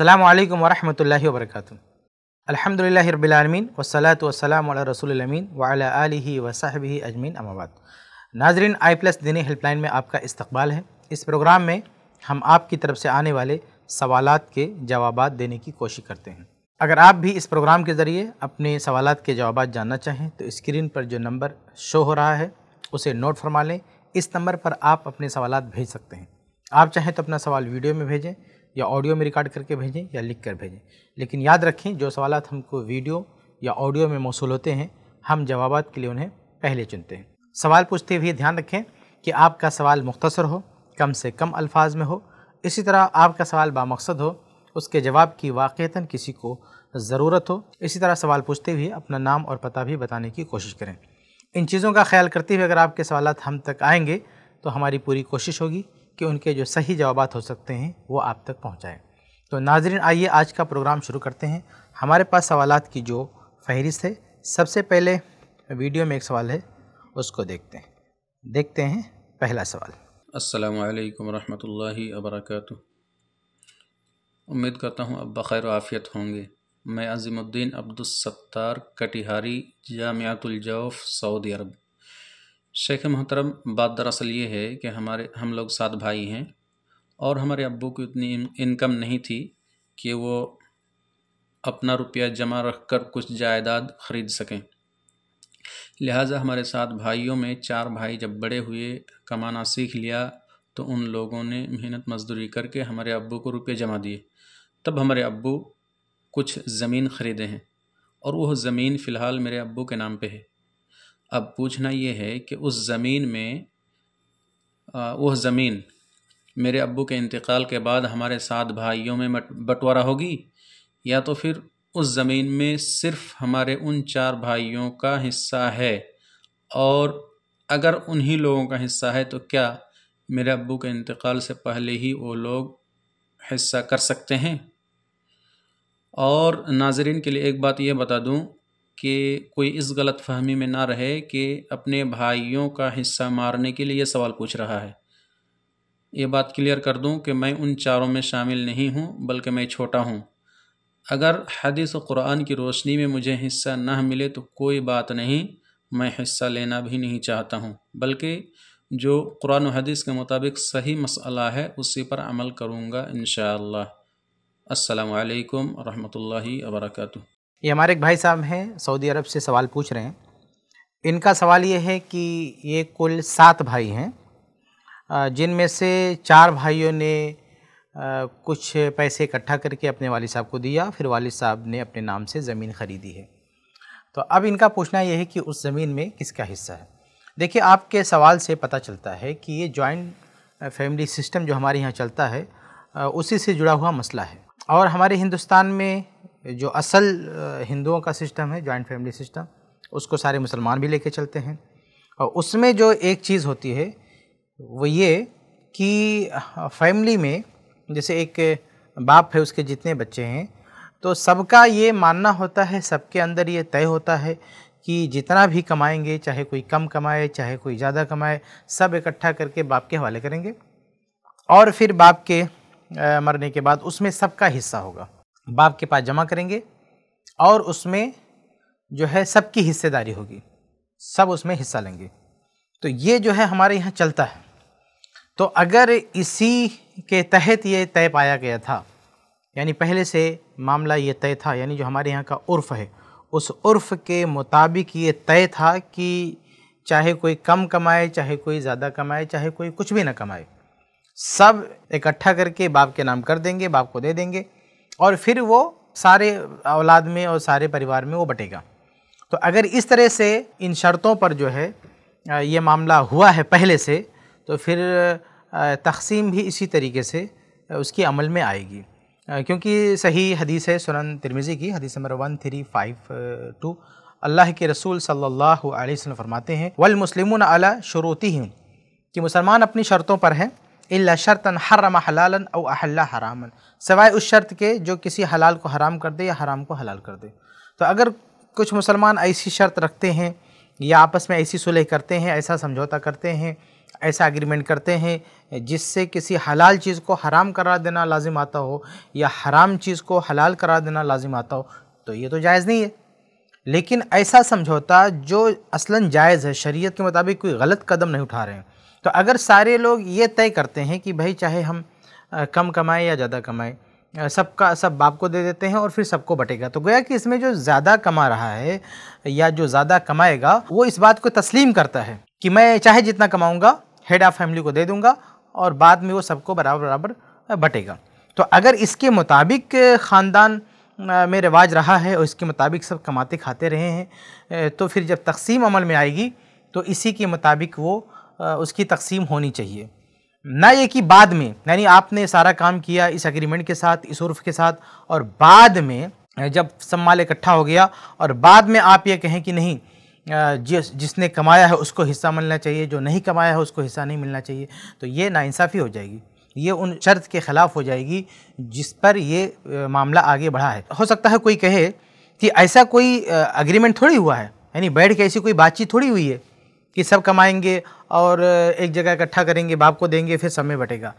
अल्लाम वरहमल वर्क अलहमदिल्लाबीआलमीन वसलात वसलाम रसोलमीन वाल वसाहब अजमीन अमाबाद नाजरीन आई प्लस दिनी हेल्पलाइन में आपका इस्तबाल है इस प्रोग्राम में हम आपकी तरफ से आने वाले सवाल के जवाब देने की कोशिश करते हैं अगर आप भी इस प्रोग्राम के ज़रिए अपने सवाल के जवाब जानना चाहें तो स्क्रीन पर जो नंबर शो हो रहा है उसे नोट फरमा लें इस नंबर पर आप अपने सवाल भेज सकते हैं आप चाहें तो अपना सवाल वीडियो में भेजें या ऑडियो में रिकॉर्ड करके भेजें या लिख कर भेजें लेकिन याद रखें जो सवाल हमको वीडियो या ऑडियो में मौसू होते हैं हम जवाब के लिए उन्हें पहले चुनते हैं सवाल पूछते हुए ध्यान रखें कि आपका सवाल मुख्तसर हो कम से कम अल्फाज में हो इसी तरह आपका सवाल बामकसद हो उसके जवाब की वाक़ता किसी को ज़रूरत हो इसी तरह सवाल पूछते हुए अपना नाम और पता भी बताने की कोशिश करें इन चीज़ों का ख्याल करते हुए अगर आपके सवाल हम तक आएंगे तो हमारी पूरी कोशिश होगी कि उनके जो सही जवाब हो सकते हैं वो आप तक पहुँचाएँ तो नाजरन आइए आज का प्रोग्राम शुरू करते हैं हमारे पास सवाल की जो फहरिस्त है सबसे पहले वीडियो में एक सवाल है उसको देखते हैं देखते हैं पहला सवाल असलकम वरहि वरक उम्मीद करता हूँ अब बखैर आफ़ियत होंगे मैं Azimuddin Sattar Katihari Jouf Saudi Arab शेख मोहतरम बात दरअसल ये है कि हमारे हम लोग सात भाई हैं और हमारे अब्बू की उतनी इनकम नहीं थी कि वो अपना रुपया जमा रख कर कुछ जायदाद ख़रीद सकें लिहाजा हमारे सात भाइयों में चार भाई जब बड़े हुए कमाना सीख लिया तो उन लोगों ने मेहनत मजदूरी करके हमारे अब्बू को रुपये जमा दिए तब हमारे अब्बू कुछ ज़मीन ख़रीदे हैं और वह ज़मीन फ़िलहाल मेरे अब्बू के नाम पे है अब पूछना ये है कि उस ज़मीन में वह ज़मीन मेरे अबू के इंतकाल के बाद हमारे सात भाइयों में बंटवारा होगी या तो फिर उस ज़मीन में सिर्फ हमारे उन चार भाइयों का हिस्सा है और अगर उन्हीं लोगों का हिस्सा है तो क्या मेरे अबू के इंतकाल से पहले ही वो लोग हिस्सा कर सकते हैं और नाजरीन के लिए एक बात यह बता दूँ कि कोई इस गलत फहमी में ना रहे कि अपने भाइयों का हिस्सा मारने के लिए सवाल पूछ रहा है ये बात क्लियर कर दूं कि मैं उन चारों में शामिल नहीं हूं बल्कि मैं छोटा हूं अगर हदीस और कुरान की रोशनी में मुझे हिस्सा ना मिले तो कोई बात नहीं मैं हिस्सा लेना भी नहीं चाहता हूं बल्कि जो कुरान हदीस के मुताबिक सही मसला है उसी पर अमल करूँगा इन शाला असलकम वरहमल वर्का ये हमारे एक भाई साहब हैं सऊदी अरब से सवाल पूछ रहे हैं इनका सवाल ये है कि ये कुल सात भाई हैं जिनमें से चार भाइयों ने कुछ पैसे इकट्ठा करके अपने वाल साहब को दिया फिर वालिद साहब ने अपने नाम से ज़मीन ख़रीदी है तो अब इनका पूछना यह है कि उस ज़मीन में किसका हिस्सा है देखिए आपके सवाल से पता चलता है कि ये जॉइंट फैमिली सिस्टम जो हमारे यहाँ चलता है उसी से जुड़ा हुआ मसला है और हमारे हिंदुस्तान में जो असल हिंदुओं का सिस्टम है जॉइंट फैमिली सिस्टम उसको सारे मुसलमान भी लेके चलते हैं और उसमें जो एक चीज़ होती है वो ये कि फैमिली में जैसे एक बाप है उसके जितने बच्चे हैं तो सबका ये मानना होता है सबके अंदर ये तय होता है कि जितना भी कमाएंगे चाहे कोई कम कमाए चाहे कोई ज़्यादा कमाए सब इकट्ठा करके बाप के हवाले करेंगे और फिर बाप के मरने के बाद उसमें सबका हिस्सा होगा बाप के पास जमा करेंगे और उसमें जो है सबकी हिस्सेदारी होगी सब उसमें हिस्सा लेंगे तो ये जो है हमारे यहाँ चलता है तो अगर इसी के तहत ये तय पाया गया था यानी पहले से मामला ये तय था यानी जो हमारे यहाँ का उर्फ़ है उस उर्फ़ के मुताबिक ये तय था कि चाहे कोई कम कमाए चाहे कोई ज़्यादा कमाए चाहे कोई कुछ भी ना कमाए सब इकट्ठा करके बाप के नाम कर देंगे बाप को दे देंगे और फिर वो सारे औलाद में और सारे परिवार में वो बटेगा तो अगर इस तरह से इन शर्तों पर जो है ये मामला हुआ है पहले से तो फिर तकसीम भी इसी तरीके से उसकी अमल में आएगी क्योंकि सही हदीस है सुनन तिरमिज़ी की हदीस number one three five two अल्लाह के रसूल सल्लल्लाहु अलैहि वसल्लम फरमाते हैं वल मुस्लिमुन अला शुरूती कि मुसलमान अपनी शर्तों पर हैं इल्ला शर्तन हर्रमा हलालन और अहल्ला हरामन सवाए उस शर्त के जो किसी हलाल को हराम कर दे या हराम को हलाल कर दे तो अगर कुछ मुसलमान ऐसी शर्त रखते हैं या आपस में ऐसी सुलह करते हैं ऐसा समझौता करते हैं ऐसा एग्रीमेंट करते हैं जिससे किसी हलाल चीज़ को हराम करा देना लाजिम आता हो या हराम चीज़ को हलाल करा देना लाजिम आता हो तो ये तो जायज़ नहीं है लेकिन ऐसा समझौता जो असलन जायज़ है शरीयत के मुताबिक कोई गलत कदम नहीं उठा रहे हैं तो अगर सारे लोग ये तय करते हैं कि भाई चाहे हम कम कमाएं या ज़्यादा कमाएं सबका सब बाप को दे देते हैं और फिर सबको बटेगा तो गोया कि इसमें जो ज़्यादा कमा रहा है या जो ज़्यादा कमाएगा वो इस बात को तस्लीम करता है कि मैं चाहे जितना कमाऊँगा हेड ऑफ़ फैमिली को दे दूँगा और बाद में वो सबको बराबर बराबर बटेगा तो अगर इसके मुताबिक ख़ानदान में रिवाज रहा है और इसके मुताबिक सब कमाते खाते रहे हैं तो फिर जब तकसीम अमल में आएगी तो इसी के मुताबिक वो उसकी तकसीम होनी चाहिए ना ये कि बाद में यानी आपने सारा काम किया इस एग्रीमेंट के साथ इस उर्फ के साथ और बाद में जब सब माल इकट्ठा हो गया और बाद में आप ये कहें कि नहीं जिस जिसने कमाया है उसको हिस्सा मिलना चाहिए जो नहीं कमाया है उसको हिस्सा नहीं मिलना चाहिए तो ये नाइंसाफ़ी हो जाएगी ये उन शर्त के ख़िलाफ़ हो जाएगी जिस पर ये मामला आगे बढ़ा है हो सकता है कोई कहे कि ऐसा कोई अग्रीमेंट थोड़ी हुआ है यानी बैठ के ऐसी कोई बातचीत थोड़ी हुई है कि सब कमाएंगे और एक जगह इकट्ठा करेंगे बाप को देंगे फिर सब में बटेगा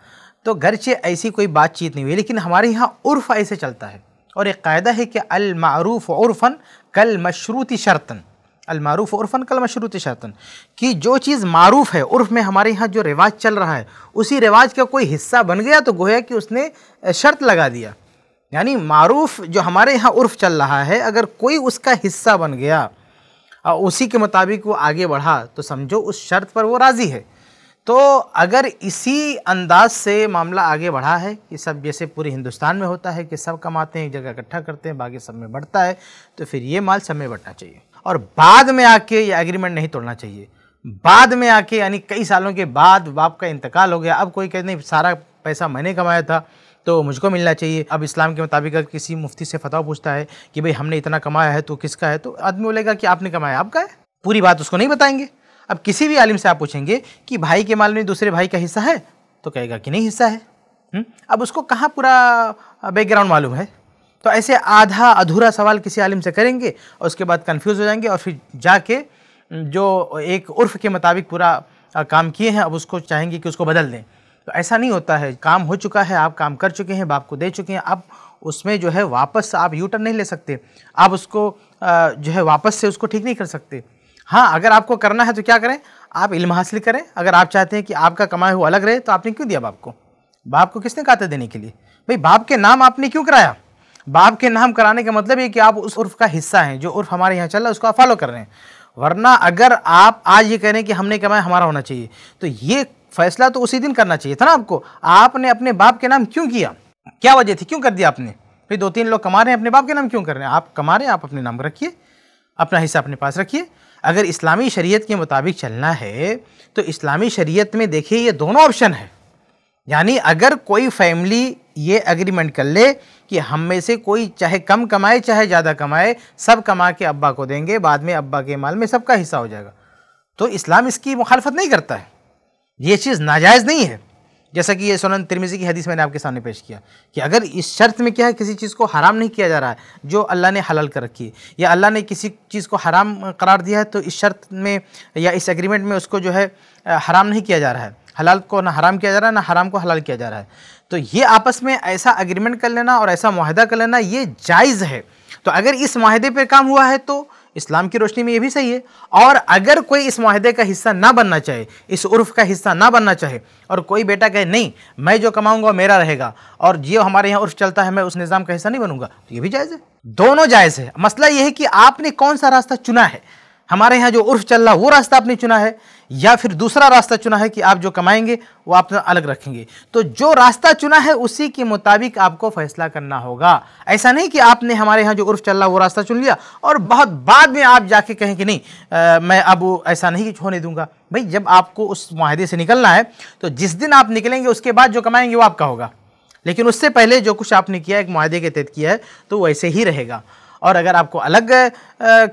तो घर से ऐसी कोई बातचीत नहीं हुई लेकिन हमारे यहाँ उर्फ ऐसे चलता है और एक कायदा है कि अलमारूफ उर्फ़न कल मशरूती शर्तन अलमारूफ उर्फ़न कल मशरूती शर्तन कि जो चीज़ मारूफ़ है उर्फ़ में हमारे यहाँ जो रिवाज चल रहा है उसी रिवाज का कोई हिस्सा बन गया तो गोया कि उसने शर्त लगा दिया यानी मारूफ़ जो हमारे यहाँ उर्फ़ चल रहा है अगर कोई उसका हिस्सा बन गया उसी के मुताबिक वो आगे बढ़ा तो समझो उस शर्त पर वो राज़ी है तो अगर इसी अंदाज से मामला आगे बढ़ा है कि सब जैसे पूरे हिंदुस्तान में होता है कि सब कमाते हैं एक जगह इकट्ठा करते हैं बाकी सब में बढ़ता है तो फिर ये माल सब में बढ़ना चाहिए और बाद में आके ये एग्रीमेंट नहीं तोड़ना चाहिए बाद में आके यानी कई सालों के बाद बाप का इंतकाल हो गया अब कोई कहते नहीं सारा पैसा मैंने कमाया था तो मुझको मिलना चाहिए अब इस्लाम के मुताबिक अगर किसी मुफ्ती से फतवा पूछता है कि भाई हमने इतना कमाया है तो किसका है तो आदमी बोलेगा कि आपने कमाया आपका है पूरी बात उसको नहीं बताएंगे अब किसी भी आलिम से आप पूछेंगे कि भाई के माल में दूसरे भाई का हिस्सा है तो कहेगा कि नहीं हिस्सा है हुँ? हम्म? अब उसको कहाँ पूरा बैकग्राउंड मालूम है तो ऐसे आधा अधूरा सवाल किसी आलिम से करेंगे और उसके बाद कन्फ्यूज़ हो जाएंगे और फिर जाके जो एक उर्फ के मुताबिक पूरा काम किए हैं अब उसको चाहेंगे कि उसको बदल दें तो ऐसा नहीं होता है काम हो चुका है आप काम कर चुके हैं बाप को दे चुके हैं अब उसमें जो है वापस आप यू टर्न नहीं ले सकते आप उसको जो है वापस से उसको ठीक नहीं कर सकते हाँ अगर आपको करना है तो क्या करें आप इल्म हासिल करें अगर आप चाहते हैं कि आपका कमाया हुआ अलग रहे तो आपने क्यों दिया बाप को बाप को किसने कहा था देने के लिए भाई बाप के नाम आपने क्यों कराया बाप के नाम कराने का मतलब ये कि आप उस उर्फ का हिस्सा हैं जो उर्फ हमारे यहाँ चल रहा है उसको आप फॉलो कर रहे हैं वरना अगर आप आज ये कह रहे हैं कि हमने कमाया हमारा होना चाहिए तो ये फैसला तो उसी दिन करना चाहिए था ना आपको आपने अपने बाप के नाम क्यों किया क्या वजह थी क्यों कर दिया आपने फिर दो तीन लोग कमा रहे हैं अपने बाप के नाम क्यों कर रहे हैं आप कमा रहे हैं आप अपने नाम रखिए अपना हिस्सा अपने पास रखिए अगर इस्लामी शरीयत के मुताबिक चलना है तो इस्लामी शरीयत में देखिए ये दोनों ऑप्शन है यानी अगर कोई फैमिली ये एग्रीमेंट कर ले कि हम में से कोई चाहे कम कमाए चाहे ज़्यादा कमाए सब कमा के अब्बा को देंगे बाद में अब्बा के माल में सबका हिस्सा हो जाएगा तो इस्लाम इसकी मुखालफत नहीं करता है ये चीज़ नाजायज़ नहीं है जैसा कि ये सोलन तिरमिजी की हदीस मैंने आपके सामने पेश किया कि अगर इस शर्त में क्या है किसी चीज़ को हराम नहीं किया जा रहा है जो अल्लाह ने हलाल कर रखी है या अल्लाह ने किसी चीज़ को हराम करार दिया है तो इस शर्त में या इस एग्रीमेंट में उसको जो है हराम नहीं किया जा रहा है हलाल को ना हराम किया जा रहा है ना हराम को हलाल किया जा रहा है तो ये आपस में ऐसा अग्रीमेंट कर लेना और ऐसा माहदा कर लेना ये जायज़ है तो अगर इस माहदे पर काम हुआ है तो इस्लाम की रोशनी में ये भी सही है और अगर कोई इस माहदे का हिस्सा ना बनना चाहे इस उर्फ का हिस्सा ना बनना चाहे और कोई बेटा कहे नहीं मैं जो कमाऊंगा मेरा रहेगा और जो हमारे यहाँ उर्फ चलता है मैं उस निज़ाम का हिस्सा नहीं बनूंगा तो ये भी जायज़ है दोनों जायज़ है मसला ये है कि आपने कौन सा रास्ता चुना है हमारे यहाँ जो उर्फ चल रहा वो रास्ता आपने चुना है या फिर दूसरा रास्ता चुना है कि आप जो कमाएंगे वो आप अलग रखेंगे तो जो रास्ता चुना है उसी के मुताबिक आपको फैसला करना होगा ऐसा नहीं कि आपने हमारे यहाँ जो उर्फ चल रहा वो रास्ता चुन लिया और बहुत बाद में आप जाके कहें कि नहीं आ, मैं अब ऐसा नहीं होने दूंगा भाई जब आपको उस माहदे से निकलना है तो जिस दिन आप निकलेंगे उसके बाद जो कमाएंगे वो आपका होगा लेकिन उससे पहले जो कुछ आपने किया एक माहदे के तहत किया है तो वैसे ही रहेगा और अगर आपको अलग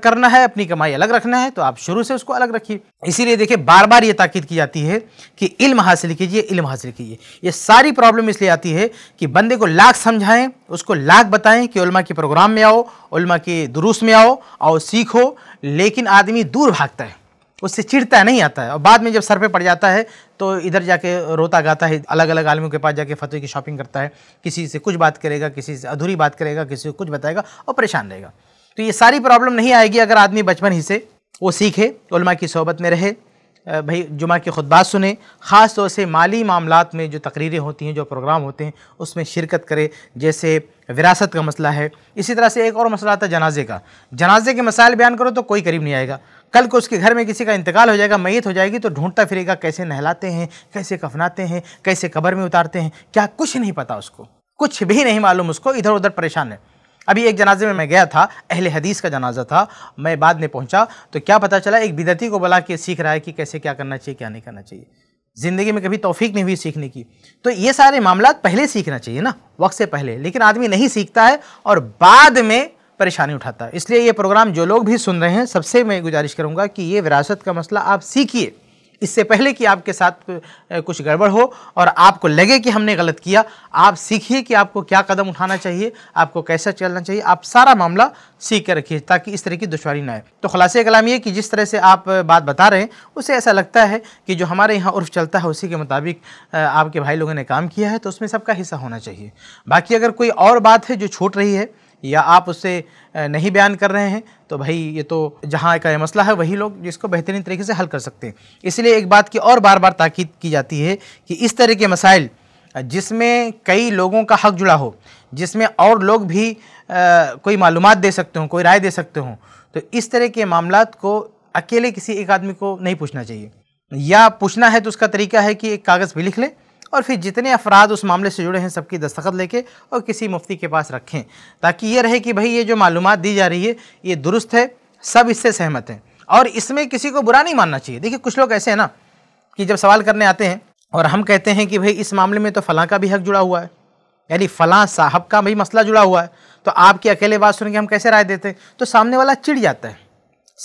करना है अपनी कमाई अलग रखना है तो आप शुरू से उसको अलग रखिए इसीलिए देखिए बार बार ये ताकीद की जाती है कि इल्म हासिल कीजिए इल्म हासिल कीजिए ये सारी प्रॉब्लम इसलिए आती है कि बंदे को लाख समझाएं उसको लाख बताएं कि उलमा के प्रोग्राम में आओ उलमा के दुरुस्त में आओ आओ सीखो लेकिन आदमी दूर भागता है उससे चिड़ता नहीं आता है और बाद में जब सर पे पड़ जाता है तो इधर जाके रोता गाता है अलग अलग आलमियों के पास जाके फतवे की शॉपिंग करता है किसी से कुछ बात करेगा किसी से अधूरी बात करेगा किसी को कुछ बताएगा और परेशान रहेगा तो ये सारी प्रॉब्लम नहीं आएगी अगर आदमी बचपन ही से वो सीखे उलमा की सोहबत में रहे भाई जुमा की खुदबात सुने ख़ास तौर से माली मामला में जो तकरीरें होती हैं जो प्रोग्राम होते हैं उसमें शिरकत करे जैसे विरासत का मसला है इसी तरह से एक और मसला आता है जनाजे का जनाजे के मसाइल बयान करो तो कोई करीब नहीं आएगा कल को उसके घर में किसी का इंतकाल हो जाएगा मैत हो जाएगी तो ढूंढता फिरेगा कैसे नहलाते हैं कैसे कफनाते हैं कैसे कब्र में उतारते हैं क्या कुछ नहीं पता उसको कुछ भी नहीं मालूम उसको इधर उधर परेशान है अभी एक जनाजे में मैं गया था अहले हदीस का जनाजा था मैं बाद में पहुंचा तो क्या पता चला एक बिदती को बुला के सीख रहा है कि कैसे क्या करना चाहिए क्या नहीं करना चाहिए ज़िंदगी में कभी तोफीक नहीं हुई सीखने की तो ये सारे मामला पहले सीखना चाहिए ना वक्त से पहले लेकिन आदमी नहीं सीखता है और बाद में परेशानी उठाता है इसलिए ये प्रोग्राम जो लोग भी सुन रहे हैं सबसे मैं गुजारिश करूँगा कि ये विरासत का मसला आप सीखिए इससे पहले कि आपके साथ कुछ गड़बड़ हो और आपको लगे कि हमने गलत किया आप सीखिए कि आपको क्या कदम उठाना चाहिए आपको कैसा चलना चाहिए आप सारा मामला सीख कर रखिए ताकि इस तरह की दुशारी ना आए तो खुलासे कलाम ये कि जिस तरह से आप बात बता रहे हैं उसे ऐसा लगता है कि जो हमारे यहाँ उर्फ चलता है उसी के मुताबिक आपके भाई लोगों ने काम किया है तो उसमें सबका हिस्सा होना चाहिए बाकी अगर कोई और बात है जो छूट रही है या आप उससे नहीं बयान कर रहे हैं तो भाई ये तो जहाँ का मसला है वही लोग जिसको बेहतरीन तरीके से हल कर सकते हैं इसलिए एक बात की और बार बार ताकीद की जाती है कि इस तरह के मसाइल जिसमें कई लोगों का हक जुड़ा हो जिसमें और लोग भी आ, कोई मालूम दे सकते हों कोई राय दे सकते हों तो इस तरह के मामला को अकेले किसी एक आदमी को नहीं पूछना चाहिए या पूछना है तो उसका तरीका है कि एक कागज़ भी लिख लें और फिर जितने अफराद उस मामले से जुड़े हैं सबकी दस्तखत लेके और किसी मुफ्ती के पास रखें ताकि ये रहे कि भाई ये जो मालूम दी जा रही है ये दुरुस्त है सब इससे सहमत हैं और इसमें किसी को बुरा नहीं मानना चाहिए देखिए कुछ लोग ऐसे हैं ना कि जब सवाल करने आते हैं और हम कहते हैं कि भाई इस मामले में तो फलां का भी हक जुड़ा हुआ है यानी फलां साहब का भी मसला जुड़ा हुआ है तो आपकी अकेले बात सुन के हम कैसे राय देते हैं तो सामने वाला चिढ़ जाता है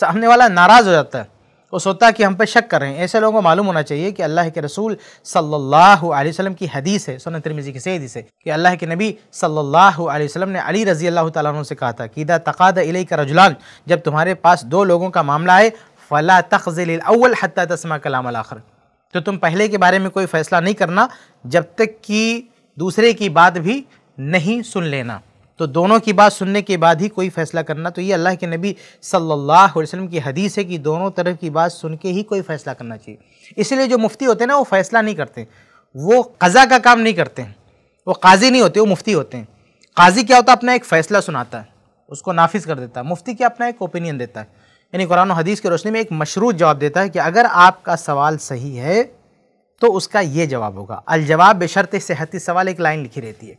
सामने वाला नाराज़ हो जाता है वो सोता कि हम पे शक कर रहे हैं ऐसे लोगों को मालूम होना चाहिए कि अल्लाह के रसूल सल्लल्लाहु अलैहि वसल्लम की हदीस है सुन तिरमिजी की सही हदीस है कि अल्लाह के नबी सल्लल्लाहु अलैहि वसल्लम ने अली रजी अल्लाह तु से कहा था कीदा तकाद इलई का रजुलान जब तुम्हारे पास दो लोगों का मामला आए फ़ला तखजिल अव्वल हत्ता तस्मा कलाम आखिर तो तुम पहले के बारे में कोई फ़ैसला नहीं करना जब तक कि दूसरे की बात भी नहीं सुन लेना तो दोनों की बात सुनने के बाद ही कोई फैसला करना तो ये अल्लाह के नबी सल्लल्लाहु अलैहि वसल्लम की हदीस है कि दोनों तरफ की बात सुन के ही कोई फैसला करना चाहिए इसलिए जो मुफ्ती होते हैं ना वो फैसला नहीं करते वो कज़ा का काम नहीं करते हैं वो काजी नहीं होते वो मुफ्ती होते हैं काजी क्या होता है अपना एक फ़ैसला सुनाता है उसको नाफिज कर देता है मुफ्ती क्या अपना एक ओपिनियन देता है यानी कुरान हदीस की रोशनी में एक मशरूत जवाब देता है कि अगर आपका सवाल सही है तो उसका ये जवाब होगा अलजवाब बेशरत सेहती सवाल एक लाइन लिखी रहती है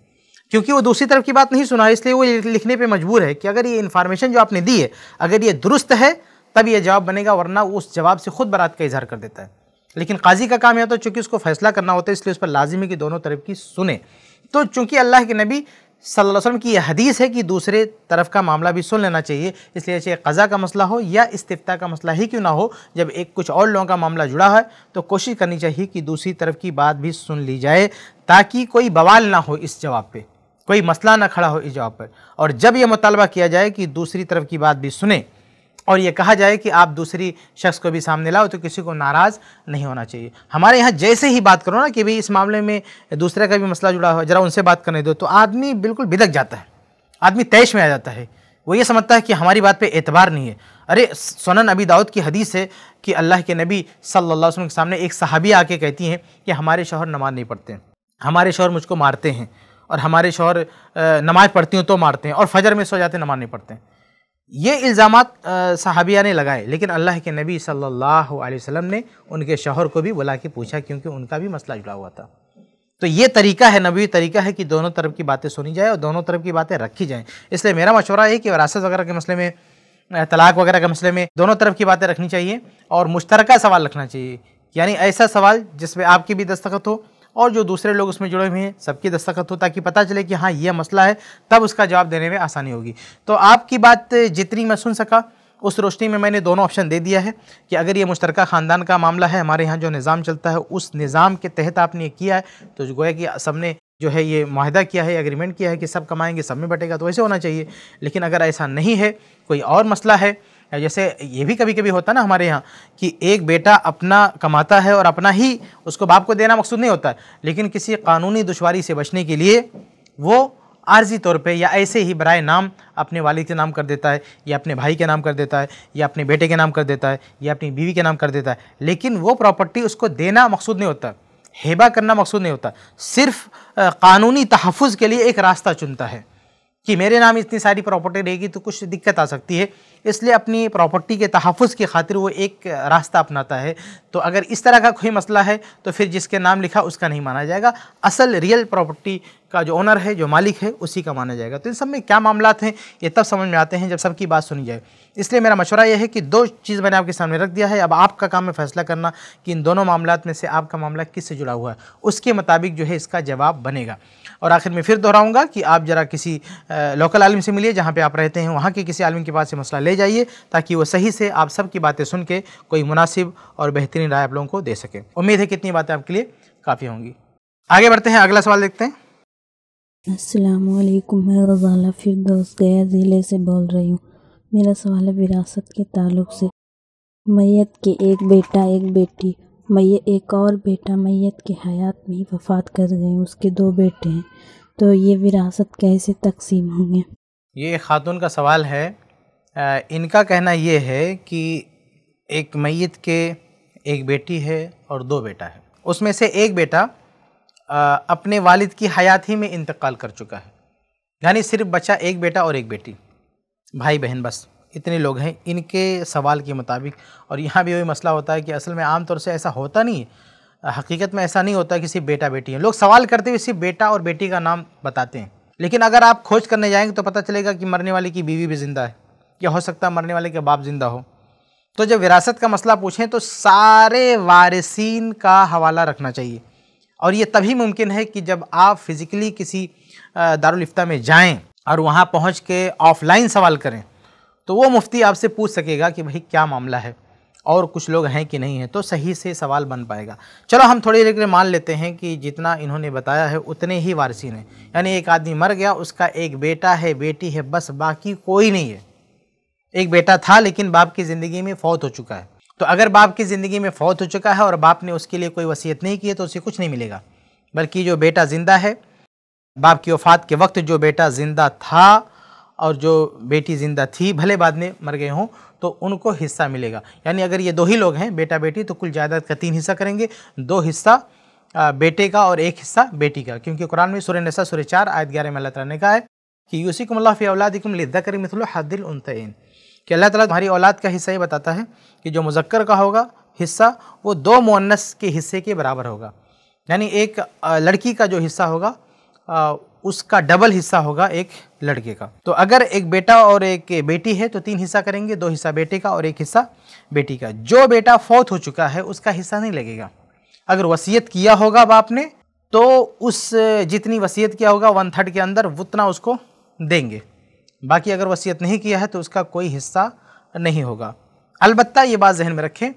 क्योंकि वो दूसरी तरफ की बात नहीं सुना इसलिए वो लिखने पे मजबूर है कि अगर ये इन्फॉर्मेशन जो आपने दी है अगर ये दुरुस्त है तब ये जवाब बनेगा वरना उस जवाब से खुद बरात का इजहार कर देता है लेकिन काजी का काम यह तो चूँकि उसको फैसला करना होता है इसलिए उस पर लाजिम है कि दोनों तरफ की सुने तो चूँकि अल्लाह के नबी सल्लल्लाहु अलैहि वसल्लम की यह हदीस है कि दूसरे तरफ का मामला भी सुन लेना चाहिए इसलिए चाहे कज़ा का मसला हो या इस्तिफ्ता का मसला ही क्यों ना हो जब एक कुछ और लोगों का मामला जुड़ा है तो कोशिश करनी चाहिए कि दूसरी तरफ की बात भी सुन ली जाए ताकि कोई बवाल ना हो इस जवाब पर कोई मसला ना खड़ा हो इस जॉब पर और जब यह मुतालबा किया जाए कि दूसरी तरफ की बात भी सुने और ये कहा जाए कि आप दूसरी शख्स को भी सामने लाओ तो किसी को नाराज़ नहीं होना चाहिए हमारे यहाँ जैसे ही बात करो ना कि भाई इस मामले में दूसरे का भी मसला जुड़ा हुआ ज़रा उनसे बात करने दो तो आदमी बिल्कुल भिदक जाता है आदमी तैश में आ जाता है वो ये समझता है कि हमारी बात पे एतबार नहीं है अरे सोनन अबी दाऊद की हदीस है कि अल्लाह के नबी सल्लल्लाहु अलैहि वसल्लम के सामने एक सहाबी आके कहती हैं कि हमारे शोहर नमाज नहीं पढ़ते हमारे शोहर मुझको मारते हैं और हमारे शोहर नमाज़ पढ़ती हूँ तो मारते हैं और फजर में सो जाते नमाज नहीं पढ़ते हैं ये इल्ज़ाम सहाबिया ने लगाए लेकिन अल्लाह के नबी सल्लल्लाहु अलैहि वसल्लम ने उनके शोहर को भी बुला के पूछा क्योंकि उनका भी मसला जुड़ा हुआ था तो ये तरीका है नबी तरीका है कि दोनों तरफ की बातें सुनी जाए और दोनों तरफ की बातें रखी जाएँ इसलिए मेरा मशवरा है कि वरासत वगैरह के मसले में तलाक वगैरह के मसले में दोनों तरफ की बातें रखनी चाहिए और मुश्तरका सवाल रखना चाहिए यानी ऐसा सवाल जिसमें आपकी भी दस्तखत हो और जो दूसरे लोग उसमें जुड़े हुए हैं सबकी दस्तखत हो ताकि पता चले कि हाँ यह मसला है तब उसका जवाब देने में आसानी होगी तो आपकी बात जितनी मैं सुन सका उस रोशनी में मैंने दोनों ऑप्शन दे दिया है कि अगर ये मुश्तरक ख़ानदान का मामला है हमारे यहाँ जो निज़ाम चलता है उस निज़ाम के तहत आपने ये किया है तो गोया कि सब ने जो है ये माहिदा किया है एग्रीमेंट किया है कि सब कमाएंगे सब में बटेगा तो ऐसे होना चाहिए लेकिन अगर ऐसा नहीं है कोई और मसला है जैसे ये भी कभी कभी होता ना हमारे यहाँ कि एक बेटा अपना कमाता है और अपना ही उसको बाप को देना मकसूद नहीं होता लेकिन किसी कानूनी दुशारी से बचने के लिए वो आर्जी तौर पे या ऐसे ही बरए नाम अपने वाले के नाम कर देता है या अपने भाई के नाम कर देता है या अपने बेटे के नाम कर देता है या अपनी बीवी के नाम कर देता है लेकिन वो प्रॉपर्टी उसको देना मकसूद नहीं होता हेबा करना मकसूद नहीं होता सिर्फ कानूनी तहफ़ के लिए एक रास्ता चुनता है कि मेरे नाम इतनी सारी प्रॉपर्टी रहेगी तो कुछ दिक्कत आ सकती है इसलिए अपनी प्रॉपर्टी के तहफ़ की खातिर वो एक रास्ता अपनाता है तो अगर इस तरह का कोई मसला है तो फिर जिसके नाम लिखा उसका नहीं माना जाएगा असल रियल प्रॉपर्टी का जो ओनर है जो मालिक है उसी का माना जाएगा तो इन सब में क्या मामला हैं ये तब समझ में आते हैं जब सबकी बात सुनी जाए इसलिए मेरा मशवरा यह है कि दो चीज़ मैंने आपके सामने रख दिया है अब आपका काम है फैसला करना कि इन दोनों मामला में से आपका मामला किससे जुड़ा हुआ है उसके मुताबिक जो है इसका जवाब बनेगा और आखिर में फिर दोहराऊंगा कि आप ज़रा किसी लोकल आलम से मिलिए जहाँ पर आप रहते हैं वहाँ के किसी आलम के पास से मसला ले जाइए ताकि वो सही से आप सब की बातें सुन के कोई मुनासिब और बेहतरीन राय आप लोगों को दे सकें उम्मीद है कितनी बातें आपके लिए काफ़ी होंगी आगे बढ़ते हैं अगला सवाल देखते हैं असलकुम मैं रजाला दोस्त गया ज़िले से बोल रही हूँ मेरा सवाल है विरासत के ताल्लुक से मैत के एक बेटा एक बेटी मैय एक और बेटा मैत के हयात में ही वफात कर गए उसके दो बेटे हैं तो ये विरासत कैसे तकसीम होंगे ये खातून का सवाल है इनका कहना ये है कि एक मैत के एक बेटी है और दो बेटा है उसमें से एक बेटा अपने वालिद की हयात ही में इंतकाल कर चुका है यानी सिर्फ बचा एक बेटा और एक बेटी भाई बहन बस इतने लोग हैं इनके सवाल के मुताबिक और यहाँ भी वही मसला होता है कि असल में आमतौर से ऐसा होता नहीं है हकीकत में ऐसा नहीं होता कि सिर्फ बेटा बेटी है लोग सवाल करते हुए सिर्फ बेटा और बेटी का नाम बताते हैं लेकिन अगर आप खोज करने जाएंगे तो पता चलेगा कि मरने वाले की बीवी भी ज़िंदा है या हो सकता है मरने वाले के बाप ज़िंदा हो तो जब विरासत का मसला पूछें तो सारे वारसिन का हवाला रखना चाहिए और ये तभी मुमकिन है कि जब आप फिज़िकली किसी दारुलफ्ता में जाएं और वहाँ पहुँच के ऑफलाइन सवाल करें तो वो मुफ्ती आपसे पूछ सकेगा कि भाई क्या मामला है और कुछ लोग हैं कि नहीं हैं तो सही से सवाल बन पाएगा चलो हम थोड़ी देर के लिए मान लेते हैं कि जितना इन्होंने बताया है उतने ही वारसी ने यानी एक आदमी मर गया उसका एक बेटा है बेटी है बस बाकी कोई नहीं है एक बेटा था लेकिन बाप की ज़िंदगी में फौत हो चुका है तो अगर बाप की ज़िंदगी में फौत हो चुका है और बाप ने उसके लिए कोई वसीयत नहीं की है तो उसे कुछ नहीं मिलेगा बल्कि जो बेटा ज़िंदा है बाप की वफात के वक्त जो बेटा ज़िंदा था और जो बेटी ज़िंदा थी भले बाद में मर गए हों तो उनको हिस्सा मिलेगा यानी अगर ये दो ही लोग हैं बेटा बेटी तो कुल जायदाद का तीन हिस्सा करेंगे दो हिस्सा बेटे का और एक हिस्सा बेटी का क्योंकि कुरान में सूर्य नसा सूर्य चार आयत ग्यारह में अल्लाह ने कहा है कि यूसी कमल्लाफ़ी औलादिकम लिद्दा करी मिथल हदिल उनतैन कि अल्लाह ताला तुम्हारी औलाद का हिस्सा ये बताता है कि जो मुजक्कर का होगा हिस्सा वो दो मुन्नस के हिस्से के बराबर होगा यानी एक लड़की का जो हिस्सा होगा उसका डबल हिस्सा होगा एक लड़के का तो अगर एक बेटा और एक बेटी है तो तीन हिस्सा करेंगे दो हिस्सा बेटे का और एक हिस्सा बेटी का जो बेटा फौत हो चुका है उसका हिस्सा नहीं लगेगा अगर वसीयत किया होगा बाप ने तो उस जितनी वसीयत किया होगा वन थर्ड के अंदर उतना उसको देंगे बाकी अगर वसीयत नहीं किया है तो उसका कोई हिस्सा नहीं होगा अलबत्त ये बात जहन में रखें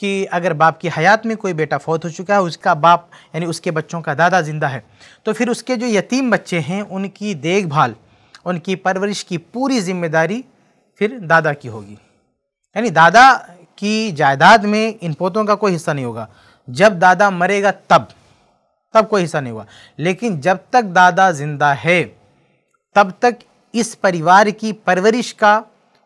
कि अगर बाप की हयात में कोई बेटा फौत हो चुका है उसका बाप यानी उसके बच्चों का दादा ज़िंदा है तो फिर उसके जो यतीम बच्चे हैं उनकी देखभाल उनकी परवरिश की पूरी जिम्मेदारी फिर दादा की होगी यानी दादा की जायदाद में इन पोतों का कोई हिस्सा नहीं होगा जब दादा मरेगा तब तब कोई हिस्सा नहीं होगा लेकिन जब तक दादा ज़िंदा है तब तक इस परिवार की परवरिश का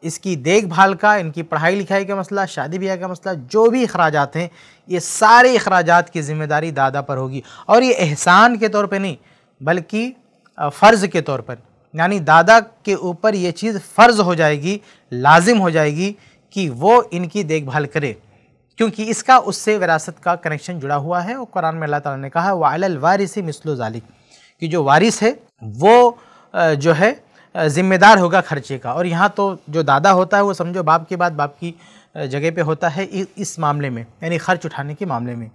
इसकी देखभाल का इनकी पढ़ाई लिखाई का मसला शादी ब्याह का मसला जो भी अखराज हैं ये सारे अखराज की ज़िम्मेदारी दादा पर होगी और ये एहसान के तौर पर नहीं बल्कि फ़र्ज़ के तौर पर यानी दादा के ऊपर ये चीज़ फ़र्ज़ हो जाएगी लाजिम हो जाएगी कि वो इनकी देखभाल करे क्योंकि इसका उससे विरासत का कनेक्शन जुड़ा हुआ है और कुरान में अल्लाह ताला ने कहा वाल वारिस मिसलो जालिक कि जो वारिस है वो जो है ज़िम्मेदार होगा खर्चे का और यहाँ तो जो दादा होता है वो समझो बाप के बाद बाप की जगह पे होता है इस मामले में यानी खर्च उठाने के मामले में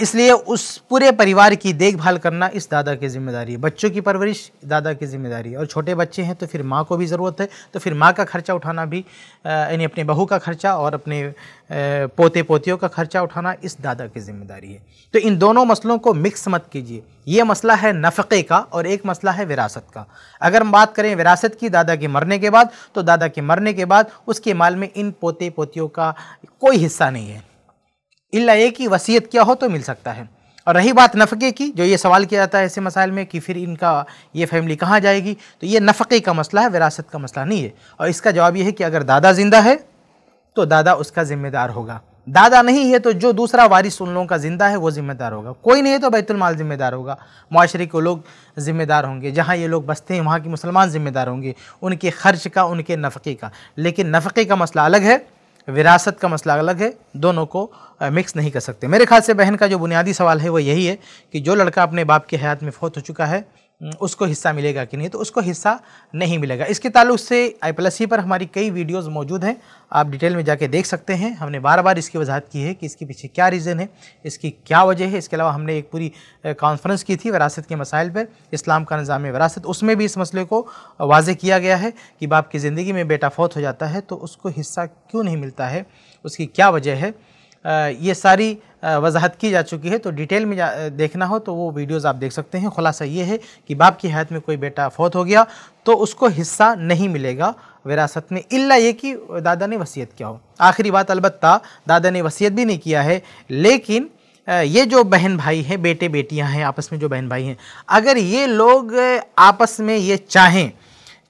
इसलिए उस पूरे परिवार की देखभाल करना इस दादा की जिम्मेदारी है बच्चों की परवरिश दादा की जिम्मेदारी है और छोटे बच्चे हैं तो फिर माँ को भी ज़रूरत है तो फिर माँ का खर्चा उठाना भी यानी अपने बहू का खर्चा और अपने पोते पोतियों का खर्चा उठाना इस दादा की जिम्मेदारी है तो इन दोनों मसलों को मिक्स मत कीजिए ये मसला है नफ़े का और एक मसला है विरासत का अगर हम बात करें विरासत की दादा के मरने के बाद तो दादा के मरने के बाद उसके माल में इन पोते पोतियों का कोई हिस्सा नहीं है इला ये कि वसीयत क्या हो तो मिल सकता है और रही बात नफ़े की जो ये सवाल किया जाता है ऐसे मसाइल में कि फिर इनका ये फैमिली कहाँ जाएगी तो ये नफ़े का मसला है विरासत का मसला नहीं है और इसका जवाब ये है कि अगर दादा ज़िंदा है तो दादा उसका ज़िम्मेदार होगा दादा नहीं है तो जो दूसरा वारिस उन लोगों का ज़िंदा है वो ज़िम्मेदार होगा कोई नहीं है तो बैतुलमाल ज़िम्मेदार होगा माशरे के लोग ज़िम्मेदार होंगे जहाँ ये लोग बसते हैं वहाँ के मुसलमान ज़िम्मेदार होंगे उनके खर्च का उनके नफ़े का लेकिन नफ़े का मसला अलग है विरासत का मसला अलग है दोनों को मिक्स नहीं कर सकते मेरे ख्याल से बहन का जो बुनियादी सवाल है वो यही है कि जो लड़का अपने बाप के हयात में फौत हो चुका है उसको हिस्सा मिलेगा कि नहीं तो उसको हिस्सा नहीं मिलेगा इसके ताल्लुक से आई प्लस सी पर हमारी कई वीडियोस मौजूद हैं आप डिटेल में जाके देख सकते हैं हमने बार बार इसकी वजाहत की है कि इसके पीछे क्या रीज़न है इसकी क्या वजह है इसके अलावा हमने एक पूरी कॉन्फ्रेंस की थी विरासत के मसाइल पर इस्लाम का निज़ाम विरासत उसमें भी इस मसले को वाज किया गया है कि बाप की ज़िंदगी में बेटा फौत हो जाता है तो उसको हिस्सा क्यों नहीं मिलता है उसकी क्या वजह है ये सारी वजाहत की जा चुकी है तो डिटेल में देखना हो तो वो वीडियोज़ आप देख सकते हैं खुलासा ये है कि बाप की हयात में कोई बेटा फौत हो गया तो उसको हिस्सा नहीं मिलेगा विरासत में इल्ला ये कि दादा ने वसीयत किया हो आखिरी बात अलबत्ता दादा ने वसीयत भी नहीं किया है लेकिन ये जो बहन भाई हैं बेटे बेटियां हैं आपस में जो बहन भाई हैं अगर ये लोग आपस में ये चाहें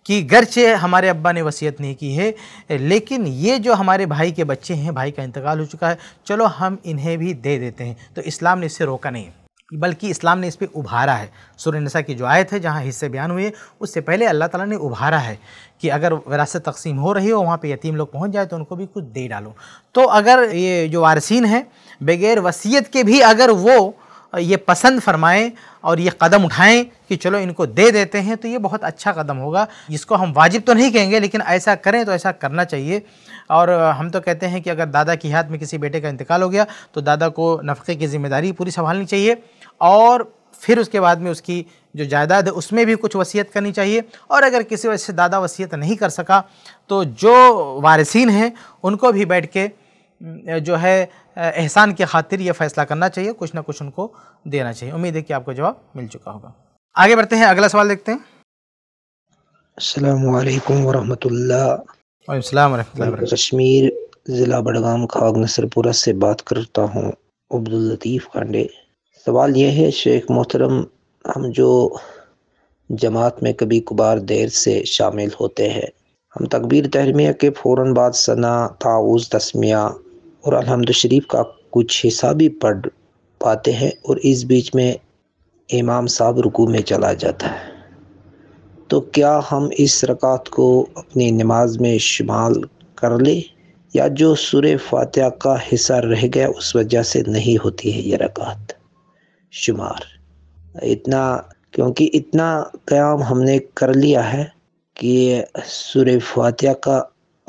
कि गरचे हमारे अब्बा ने वसीयत नहीं की है लेकिन ये जो हमारे भाई के बच्चे हैं भाई का इंतकाल हो चुका है चलो हम इन्हें भी दे देते हैं तो इस्लाम ने इससे रोका नहीं बल्कि इस्लाम ने इस पर उभारा है सुर की जो आयत है जहाँ हिस्से बयान हुए उससे पहले अल्लाह ताला ने उभारा है कि अगर विरासत तकसीम हो रही हो वहाँ पे यतीम लोग पहुँच जाए तो उनको भी कुछ दे डालो तो अगर ये जो वारसीन हैं बगैर वसीयत के भी अगर वो ये पसंद फरमाएं और ये कदम उठाएं कि चलो इनको दे देते हैं तो ये बहुत अच्छा कदम होगा जिसको हम वाजिब तो नहीं कहेंगे लेकिन ऐसा करें तो ऐसा करना चाहिए और हम तो कहते हैं कि अगर दादा की हाथ में किसी बेटे का इंतकाल हो गया तो दादा को नफ़े की ज़िम्मेदारी पूरी संभालनी चाहिए और फिर उसके बाद में उसकी जो जायदाद है उसमें भी कुछ वसीयत करनी चाहिए और अगर किसी वजह से दादा वसीयत नहीं कर सका तो जो वारसीन हैं उनको भी बैठ के जो है एहसान की खातिर ये फैसला करना चाहिए कुछ ना कुछ उनको देना चाहिए उम्मीद है कि आपको जवाब मिल चुका होगा आगे बढ़ते हैं अगला सवाल देखते हैं असलकम वरहमल कश्मीर ज़िला बड़गाम खाग नसरपुरा से बात करता हूँ अब्दुल लतीफ़ खांडे सवाल यह है शेख मोहतरम हम जो जमात में कभी कबार देर से शामिल होते हैं हम तकबीर तहरमिया के फ़ौर बाद सना ताउज़ तस्मिया और अलहमद शरीफ का कुछ हिस्सा भी पढ़ पाते हैं और इस बीच में इमाम साहब रुकू में चला जाता है तो क्या हम इस रकात को अपनी नमाज में शुमाल कर ले या जो सुर फातह का हिस्सा रह गया उस वजह से नहीं होती है ये रकात शुमार इतना क्योंकि इतना क़्याम हमने कर लिया है कि सुर फातह का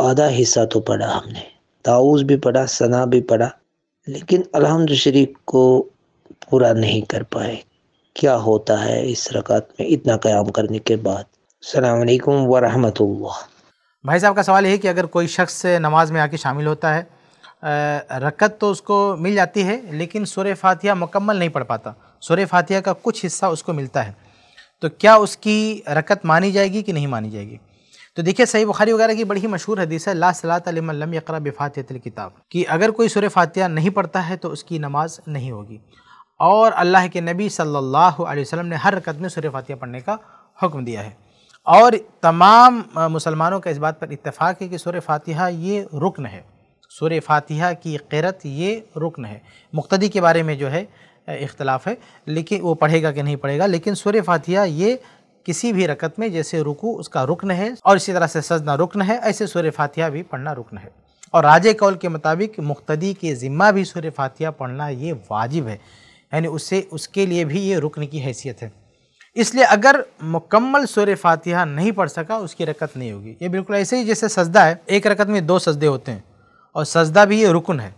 आधा हिस्सा तो पढ़ा हमने ताउस भी पढ़ा सना भी पढ़ा लेकिन अलहमद शरीफ को पूरा नहीं कर पाए क्या होता है इस रकात में इतना क़्याम करने के बाद अलकुम वरह भाई साहब का सवाल है कि अगर कोई शख्स नमाज में आके शामिल होता है रकत तो उसको मिल जाती है लेकिन सुर फातिया मुकम्मल नहीं पढ़ पाता सुर फातिया का कुछ हिस्सा उसको मिलता है तो क्या उसकी रकत मानी जाएगी कि नहीं मानी जाएगी तो देखिए सही बुखारी वगैरह की बड़ी मशहूर हदीस है ला सलात लम यकरा किताब कि अगर कोई सुर फातिया नहीं पढ़ता है तो उसकी नमाज नहीं होगी और अल्लाह के नबी सल्लल्लाहु अलैहि वसल्लम ने हर रकत में सुर फातिया पढ़ने का हुक्म दिया है और तमाम मुसलमानों का इस बात पर इतफाक़ है कि सुर फातिहा ये रुकन है सुर फातिहा की क़रत ये रुकन है मुख्तदी के बारे में जो है इख्तलाफ है लेकिन वो पढ़ेगा कि नहीं पढ़ेगा लेकिन सुर फातिहा ये किसी भी रकत में जैसे रुकू उसका रुकन है और इसी तरह से सजना रुकन है ऐसे सूर्य फातिहा भी पढ़ना रुकन है और राज कौल के मुताबिक मुख्तदी के ज़िम्मा भी सूर्य फातिहा पढ़ना ये वाजिब है यानी उससे उसके लिए भी ये रुकन की हैसियत है इसलिए अगर मुकम्मल सूर्य फातिहा नहीं पढ़ सका उसकी रकत नहीं होगी ये बिल्कुल ऐसे ही जैसे सजदा है एक रकत में दो सजदे होते हैं और सजदा भी ये रुकन है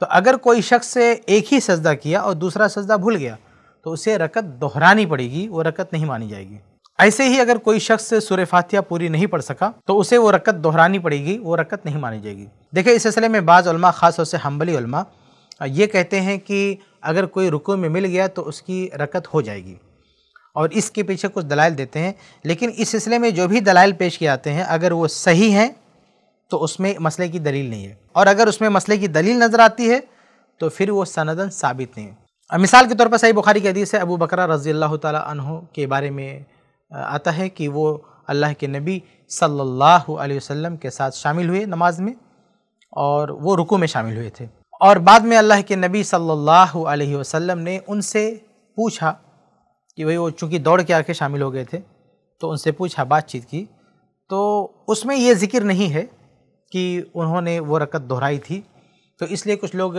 तो अगर कोई शख्स से एक ही सजदा किया और दूसरा सजदा भूल गया तो उसे रकत दोहरानी पड़ेगी वो रकत नहीं मानी जाएगी ऐसे ही अगर कोई शख्स सुर फातिहा पूरी नहीं पढ़ सका तो उसे वो रकत दोहरानी पड़ेगी वो रकत नहीं मानी जाएगी देखिए इस सिलसिले में बाज़ ख़ासतौर से हम्बली ये कहते हैं कि अगर कोई रुकू में मिल गया तो उसकी रकत हो जाएगी और इसके पीछे कुछ दलाइल देते हैं लेकिन इस सिलसिले में जो भी दलाइल पेश किए जाते हैं अगर वो सही हैं तो उसमें मसले की दलील नहीं है और अगर उसमें मसले की दलील नज़र आती है तो फिर वो सनदन साबित नहीं है मिसाल के तौर पर सही बुखारी की हदीस है अबू बकर रजी अल्लाह के बारे में आता है कि वो अल्लाह के नबी सल्लल्लाहु अलैहि वसल्लम के साथ शामिल हुए नमाज में और वो रुकू में शामिल हुए थे और बाद में अल्लाह के नबी सल्लल्लाहु अलैहि वसल्लम ने उनसे पूछा कि भाई वो चूँकि दौड़ के आके शामिल हो गए थे तो उनसे पूछा बातचीत की तो उसमें ये ज़िक्र नहीं है कि उन्होंने वो रकत दोहराई थी तो इसलिए कुछ लोग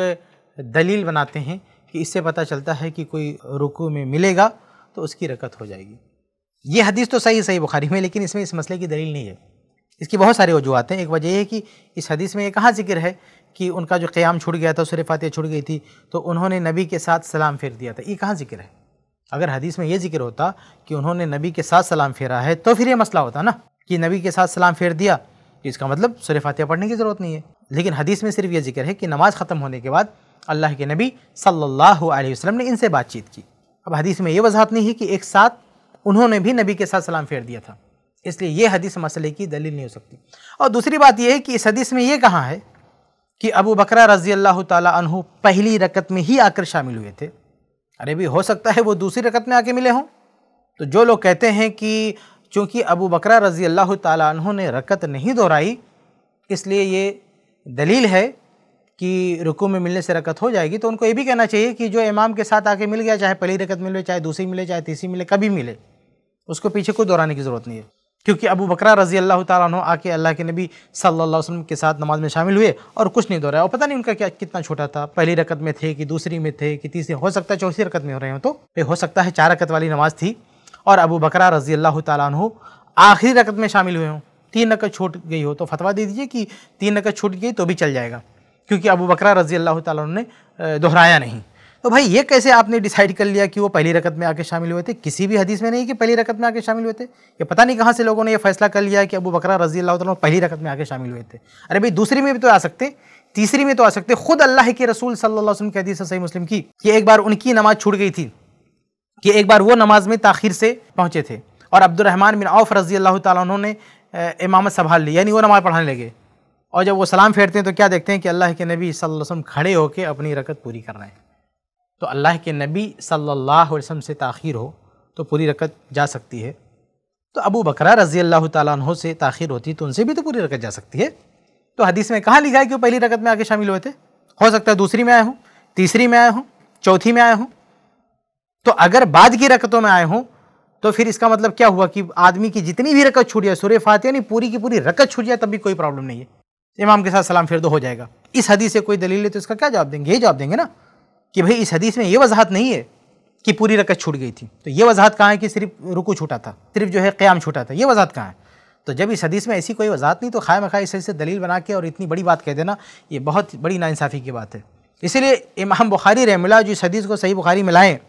दलील बनाते हैं कि इससे पता चलता है कि कोई रुकू में मिलेगा तो उसकी रकत हो जाएगी ये हदीस तो सही सही बुखारी में लेकिन इसमें इस मसले की दलील नहीं है इसकी बहुत सारी वजूहत हैं एक वजह यह है कि इस हदीस में ये कहाँ जिक्र है कि उनका जो क़्याम छूट गया था सरफ़ात फातिहा छूट गई थी तो उन्होंने नबी के साथ सलाम फेर दिया था ये कहाँ जिक्र है अगर हदीस में ये जिक्र होता कि उन्होंने नबी के साथ सलाम फेरा है तो फिर ये मसला होता ना कि नबी के साथ सलाम फेर दिया तो इसका मतलब सूर्य फातिहा पढ़ने की ज़रूरत नहीं है लेकिन हदीस में सिर्फ ये जिक्र है कि नमाज़ ख़त्म होने के बाद अल्लाह के नबी सल्लल्लाहु अलैहि वसल्लम ने इनसे बातचीत की अब हदीस में ये वजाहत नहीं है कि एक साथ उन्होंने भी नबी के साथ सलाम फेर दिया था इसलिए यह हदीस मसले की दलील नहीं हो सकती और दूसरी बात यह है कि इस हदीस में ये कहा है कि अबू बकर रजी अल्लाह तहु पहली रकत में ही आकर शामिल हुए थे अरे भी हो सकता है वो दूसरी रकत में आके मिले हों तो जो लोग कहते हैं कि चूँकि अबू बकर रजी अल्लाह तहु ने रकत नहीं दोहराई इसलिए ये दलील है कि रुकू में मिलने से रकत हो जाएगी तो उनको ये भी कहना चाहिए कि जो इमाम के साथ आके मिल गया चाहे पहली रकत मिले चाहे दूसरी मिले चाहे तीसरी मिले कभी मिले उसको पीछे कोई दोहराने की ज़रूरत नहीं है क्योंकि अबू बकरा रजी अल्लाह तु आके अल्लाह के नबी सल्ला वसलम के साथ नमाज में शामिल हुए और कुछ नहीं दोहराया और पता नहीं उनका क्या कितना छोटा था पहली रकत में थे कि दूसरी में थे कि तीसरी हो सकता है चौथी रकत में हो रहे हो तो ये हो सकता है चार रकत वाली नमाज थी और अबू बकरा रजी अल्लाह तु आखिरी रकत में शामिल हुए हों तीन रकत छूट गई हो तो फतवा दे दीजिए कि तीन रकत छूट गई तो भी चल जाएगा क्योंकि अबू बकरा रजी अल्लाह तु ने दोहराया नहीं तो भाई ये कैसे आपने डिसाइड कर लिया कि वो पहली रकत में आके शामिल हुए थे किसी भी हदीस में नहीं कि पहली रकत में आके शामिल हुए थे ये पता नहीं कहाँ से लोगों ने यह फैसला कर लिया कि अबू बकरा रजी अल्लाह पहली रकत में आके शामिल हुए थे अरे भाई दूसरी में भी तो आ सकते तीसरी में तो आ सकते खुद अल्लाह के रसूल सल्ला वसम की हदीस सही मुस्लिम की कि एक बार उनकी नमाज़ छूट गई थी कि एक बार वो नमाज़ में ताखिर से पहुँचे थे और अब्दुलरहमान बिन औफ रजी अल्लाह तुमने ने इमामत संभाल ली यानी वो नमाज़ पढ़ाने लगे और जब वो सलाम फेरते हैं तो क्या देखते हैं कि अल्लाह के नबी सल्लल्लाहु अलैहि वसल्लम खड़े होकर अपनी रकत पूरी कर रहे हैं तो अल्लाह के नबी सल्लल्लाहु अलैहि वसल्लम से ताखिर हो तो पूरी रकत जा सकती है तो अबू बकरा रज़ी अल्लाह तह से ताखिर होती तो उनसे भी तो पूरी रकत जा सकती है तो हदीस में कहाँ लिखा है कि वो पहली रकत में आके शामिल हुए थे हो सकता है दूसरी में आए हूँ तीसरी में आए हूँ चौथी में आए हूँ तो अगर बाद की रकतों में आए हूँ तो फिर इसका मतलब क्या हुआ कि आदमी की जितनी भी रकत छूट जाए सूर्य फातिहा यानी पूरी की पूरी रकत छूट जाए तब भी कोई प्रॉब्लम नहीं है इमाम के साथ सलाम फिर दो हो जाएगा इस हदीस से कोई दलील है तो इसका क्या जवाब देंगे यही जवाब देंगे ना कि भाई इस हदीस में ये वजाहत नहीं है कि पूरी रकत छूट गई थी तो ये वजाहत कहाँ है कि सिर्फ रुकू छूटा था सिर्फ जो है क़्याम छूटा था ये वजाहत कहाँ है तो जब इस हदीस में ऐसी कोई वजाहत नहीं तो खाए मखा इस से दलील बना के और इतनी बड़ी बात कह देना ये बहुत बड़ी नाइंसाफ़ी की बात है इसीलिए इमाम बुखारी रहमला जो इस हदीस को सही बुखारी मिलाएँ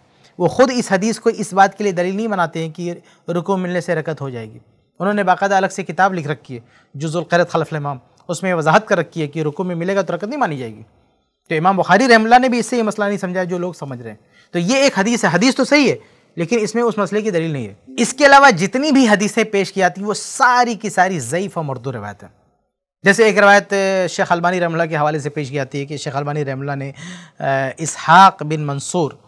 वो ख़ुद इस हदीस को इस बात के लिए दलील नहीं बनाते हैं कि रुकू मिलने से रकत हो जाएगी उन्होंने बाकायदा अलग से किताब लिख रखी है जुजुलकरत खलफ़ इमाम उसमें वजाहत कर रखी है कि रुकू में मिलेगा तो रकत नहीं मानी जाएगी तो इमाम बुखारी रहमला ने भी इससे ये मसला नहीं समझा जो लोग समझ रहे हैं तो ये एक हदीस है हदीस तो सही है लेकिन इसमें उस मसले की दलील नहीं है इसके अलावा जितनी भी हदीसें पेश की जाती हैं वो सारी की सारी ज़यीफ़ और मर्दू रवायत हैं जैसे एक रवायत शेख अलबानी रहमला के हवाले से पेश की जाती है कि शेख अलबानी रहमला ने इसहाक़ बिन मंसूर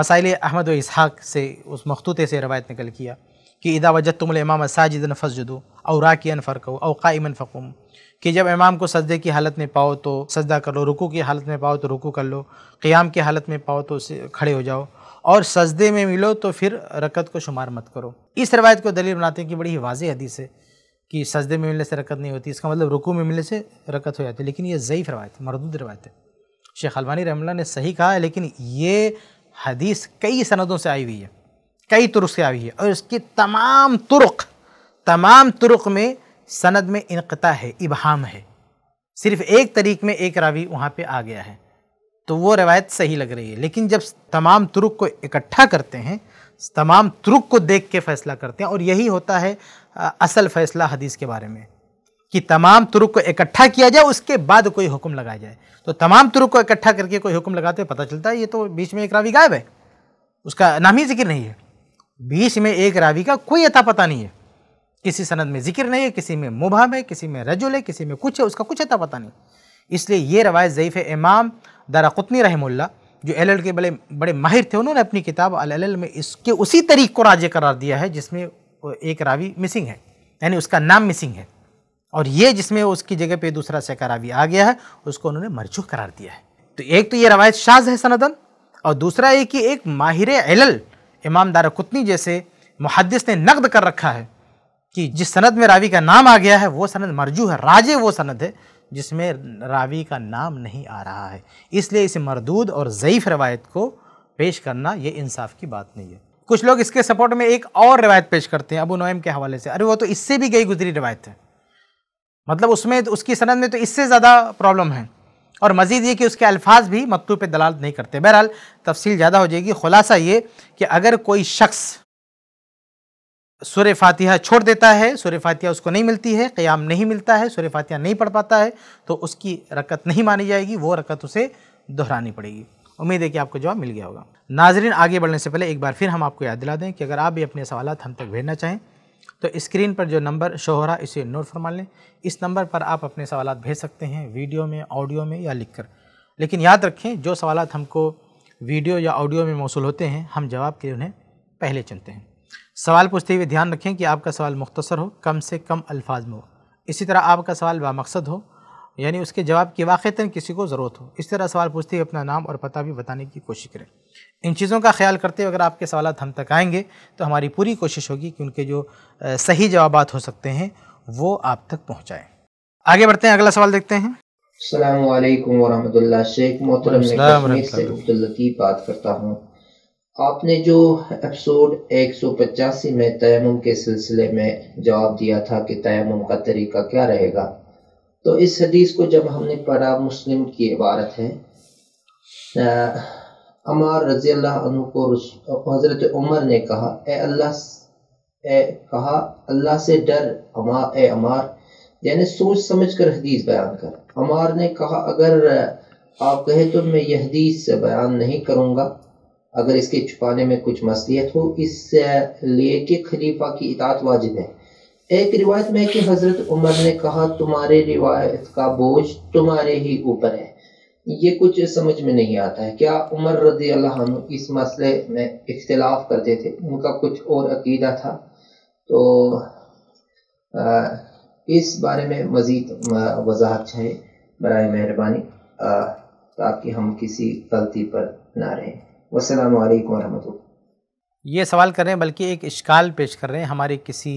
मसाइल अहमद व इसहाक़ से उस मखतूते से रवायत निकल किया कि इदा वजत तुमल इमाम साजिदन फसजदो और हो फ़र्को इमन फ़कुम कि जब इमाम को सजदे की हालत में पाओ तो सजदा कर लो रुकू की हालत में पाओ तो रुकू कर लो क़याम की हालत में पाओ तो खड़े हो जाओ और सजदे में मिलो तो फिर रकत को शुमार मत करो इस रवायत को दलील बनाते हैं कि बड़ी ही वाज हदीस है कि सजदे में मिलने से रकत नहीं होती इसका मतलब रुकू में मिलने से रकत हो जाती है लेकिन ये ज़यीफ़ रवायत है मरदूद रवायत है शेख अलवानी रहमल्ला ने सही कहा है लेकिन ये हदीस कई सनदों से आई हुई है कई तुरुक से आई हुई है और इसकी तमाम तुरक तमाम तुरक में सनद में इनकता है इबहम है सिर्फ एक तरीक में एक रावी वहाँ पे आ गया है तो वो रवायत सही लग रही है लेकिन जब तमाम तुरुक को इकट्ठा करते हैं तमाम तुरुक को देख के फ़ैसला करते हैं और यही होता है असल फ़ैसला हदीस के बारे में कि तमाम तुरुक को इकट्ठा किया जाए उसके बाद कोई हुक्म लगाया जाए तो तमाम तुरुक को इकट्ठा करके कोई हुक्म लगाते हैं पता चलता है ये तो बीच में एक रावी गायब है उसका नाम ही जिक्र नहीं है बीच में एक रावी का कोई अता पता नहीं है किसी सनद में जिक्र नहीं है किसी में मुबाम है किसी में रजुल है किसी में कुछ है उसका कुछ अता तो पता नहीं इसलिए ये रवायत ज़यीफ़ इमाम दारा कुतनी रहमुल्ला जो एल के बड़े बड़े माहिर थे उन्होंने अपनी किताब अल में इसके उसी तरीक़ को राज्य करार दिया है जिसमें एक रावी मिसिंग है यानी उसका नाम मिसिंग है और ये जिसमें उसकी जगह पे दूसरा सेका रावी आ गया है उसको उन्होंने मरजू करार दिया है तो एक तो ये रवायत शाज है सनदन और दूसरा ये कि एक माहिर एल इमाम दारा कुतनी जैसे मुहदस ने नकद कर रखा है कि जिस सनद में रावी का नाम आ गया है वो सनद मरजू है राजे वो सनद है जिसमें रावी का नाम नहीं आ रहा है इसलिए इस मरदूद और ज़यीफ़ रवायत को पेश करना ये इंसाफ की बात नहीं है कुछ लोग इसके सपोर्ट में एक और रवायत पेश करते हैं अबू नोएम के हवाले से अरे वो तो इससे भी गई गुजरी रवायत है मतलब उसमें तो उसकी सनद में तो इससे ज़्यादा प्रॉब्लम है और मज़ीद ये कि उसके अल्फाज भी मकतू पे दलाल नहीं करते बहरहाल तफसील ज़्यादा हो जाएगी खुलासा ये कि अगर कोई शख्स सूर्य फातिहा छोड़ देता है सूर्य फातिहा उसको नहीं मिलती है क़याम नहीं मिलता है सूर्य फातिहा नहीं पढ़ पाता है तो उसकी रकत नहीं मानी जाएगी वो रकत उसे दोहरानी पड़ेगी उम्मीद है कि आपको जवाब मिल गया होगा नाजरीन आगे बढ़ने से पहले एक बार फिर हम आपको याद दिला दें कि अगर आप भी अपने सवाल हम तक भेजना चाहें तो स्क्रीन पर जो नंबर शो हो रहा है इसे नोट फरमा लें इस नंबर पर आप अपने सवाल भेज सकते हैं वीडियो में ऑडियो में या लिख कर लेकिन याद रखें जो सवाल हमको वीडियो या ऑडियो में मौसू होते हैं हम जवाब के उन्हें पहले चुनते हैं सवाल पूछते हुए ध्यान रखें कि आपका सवाल मुख्तसर हो कम से कम अल्फाज में हो इसी तरह आपका सवाल बामकसद हो यानी उसके जवाब की वाक़ता किसी को ज़रूरत हो इस तरह सवाल पूछते हुए अपना नाम और पता भी बताने की कोशिश करें इन चीज़ों का ख्याल करते हुए अगर आपके सवाल हम तक आएंगे तो हमारी पूरी कोशिश होगी कि उनके जो सही जवाब हो सकते हैं वो आप तक पहुँचाएँ आगे बढ़ते हैं अगला सवाल देखते हैं अल्लाम वरहमल शेख मोहतरम से बात करता हूँ आपने जो एपिसोड 185 में तयम के सिलसिले में जवाब दिया था कि तयम का तरीका क्या रहेगा तो इस हदीस को जब हमने पढ़ा मुस्लिम की इबारत है अमार रजी अल्लाह को हज़रत उमर ने कहा ए अल्लाह ए कहा अल्लाह से डर अमा ए अमार यानी सोच समझ कर हदीस बयान कर अमार ने कहा अगर आप कहे तो मैं यह हदीस बयान नहीं करूँगा अगर इसके छुपाने में कुछ मसलियत हो इसलिए कि खलीफा की इतात वाजिब है एक रिवायत में कि हज़रत उमर ने कहा तुम्हारे रिवायत का बोझ तुम्हारे ही ऊपर है ये कुछ समझ में नहीं आता है क्या उमर रदी इस मसले में इख्तलाफ करते थे उनका कुछ और अकीदा था तो इस बारे में मज़ीद वजाहत चाहिए बर मेहरबानी ताकि हम किसी गलती पर ना रहें वसलम ये सवाल कर रहे हैं बल्कि एक इश्काल पेश कर रहे हैं हमारे किसी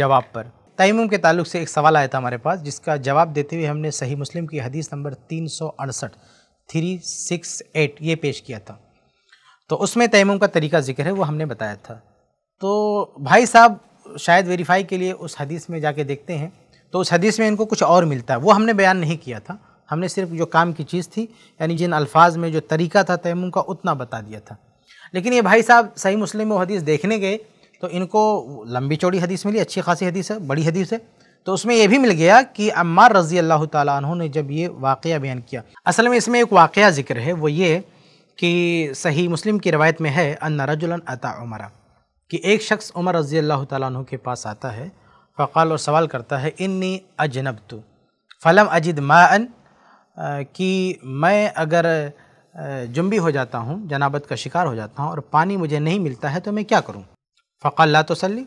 जवाब पर तयमम के ताल्लुक से एक सवाल आया था हमारे पास जिसका जवाब देते हुए हमने सही मुस्लिम की हदीस नंबर तीन सौ अड़सठ थ्री सिक्स एट ये पेश किया था तो उसमें तयमम का तरीका जिक्र है वो हमने बताया था तो भाई साहब शायद वेरीफाई के लिए उस हदीस में जाके देखते हैं तो उस हदीस में इनको कुछ और मिलता है वो हमने बयान नहीं किया था हमने सिर्फ जो काम की चीज़ थी यानी जिन अल्फाज में जो तरीका था तयम का उतना बता दिया था लेकिन ये भाई साहब सही मुस्लिम वो हदीस देखने गए तो इनको लंबी चौड़ी हदीस मिली अच्छी खासी हदीस है बड़ी हदीस है तो उसमें यह भी मिल गया कि अम्मार रज़ी अल्लाह तु ने जब ये वाक़ बयान किया असल में इसमें एक वाक़ ज़िक्र है वो ये कि सही मुस्लिम की रवायत में है अन्ना रजुलन अता उमरा कि एक शख्स उमर रज़ी अल्लाह तु के पास आता है फ़काल और सवाल करता है इन्नी अजनब तो फ़लम अजिद मा अन कि मैं अगर जुम्बी हो जाता हूँ जनाबत का शिकार हो जाता हूँ और पानी मुझे नहीं मिलता है तो मैं क्या करूँ फ़क़ल्ला तसली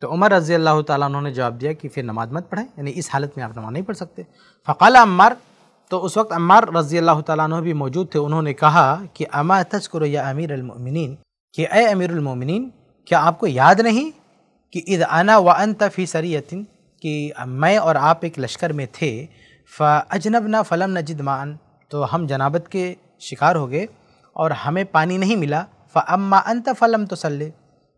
तो उमर रज़ी अल्लाह ताला उन्होंने जवाब दिया कि फिर नमाज़ मत पढ़ें यानी इस हालत में आप नमाज़ नहीं पढ़ सकते फ़क़ल अम्मार तो उस वक्त अम्मार रज़ी अल्लाह तन भी मौजूद थे उन्होंने कहा कि अमा तस्कर या अमीर अमिन कि ए अमीरमिन क्या आपको याद नहीं कि इद आना व अन तफ़ी सरीतिन कि मैं और आप एक लश्कर में थे फ़ ना फ़लम नजिद तो हम जनाबत के शिकार हो गए और हमें पानी नहीं मिला फ़ अम्मा अंत फ़लम तो सल्ले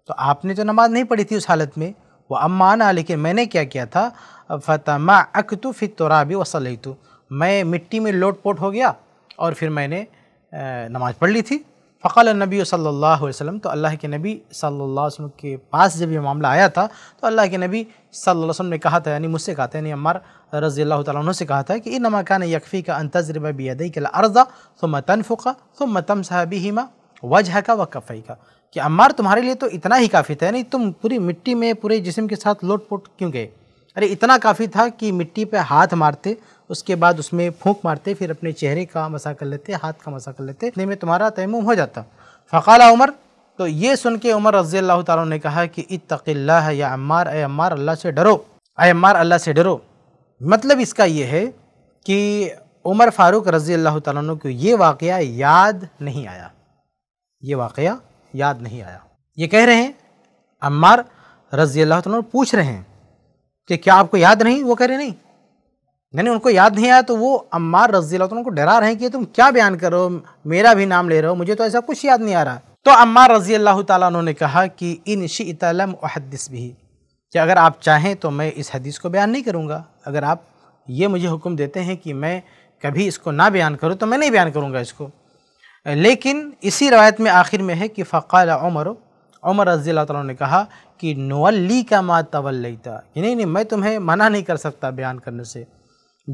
तो आपने तो नमाज़ नहीं पढ़ी थी उस हालत में वो अम्मा ना लेकिन मैंने क्या किया था अक तो फिर तोराबी तो मैं मिट्टी में लोट पोट हो गया और फिर मैंने नमाज़ पढ़ ली थी फ़क़ल नबी सल्ला वसम तो अल्लाह के नबी सल्ला वसम के पास जब यह मामला आया था तो अल्लाह के नबी सल्ला वसम ने कहा था यानी मुझसे कहा था यानी अम्मार रज़ी अल्लाह तु से कहा था कि इन नमाकान यकफ़ी का अंतजरबा बियदई के अर्ज़ा तुम तनफ़ा तुम मतम साहबी हिमा वजह का व कफ़ई का कि अम्मार तुम्हारे लिए तो इतना ही काफ़ी था यानी तुम पूरी मिट्टी में पूरे जिसम के साथ लोट पोट क्यों गए अरे इतना काफ़ी था कि मिट्टी पर हाथ मारते उसके बाद उसमें फूंक मारते फिर अपने चेहरे का मसा कर लेते हाथ का मसा कर लेते इतने में तुम्हारा तयम हो जाता फ़काला उमर तो ये सुन के उमर रजी अल्लाह तारों ने कहा कि इतक़ल्ला है या अम्मार ए अम्मार अल्लाह से डरो अम्मार अल्लाह से डरो मतलब इसका ये है कि उमर फ़ारूक रजी अल्लाह तु को ये वाक़ याद नहीं आया ये वाक़ याद नहीं आया ये कह रहे हैं अम्मार रजी अल्लाह तुम पूछ रहे हैं कि क्या आपको याद नहीं वो कह रहे नहीं यानी उनको याद नहीं आया तो वो अम्मार रजी तो उनको डरा रहे हैं कि तुम क्या बयान करो मेरा भी नाम ले रहे हो मुझे तो ऐसा कुछ याद नहीं आ रहा तो अम्मा रजी अल्लाह तु ने कहा कि इन शीतलम हदीस भी कि अगर आप चाहें तो मैं इस हदीस को बयान नहीं करूँगा अगर आप ये मुझे हुक्म देते हैं कि मैं कभी इसको ना बयान करूँ तो मैं नहीं बयान करूँगा इसको लेकिन इसी रवायत में आखिर में है कि फ़ाल उमर उमर रजी अल्लाह ने कहा कि नोअली का मा तवल नहीं नहीं मैं तुम्हें मना नहीं कर सकता बयान करने से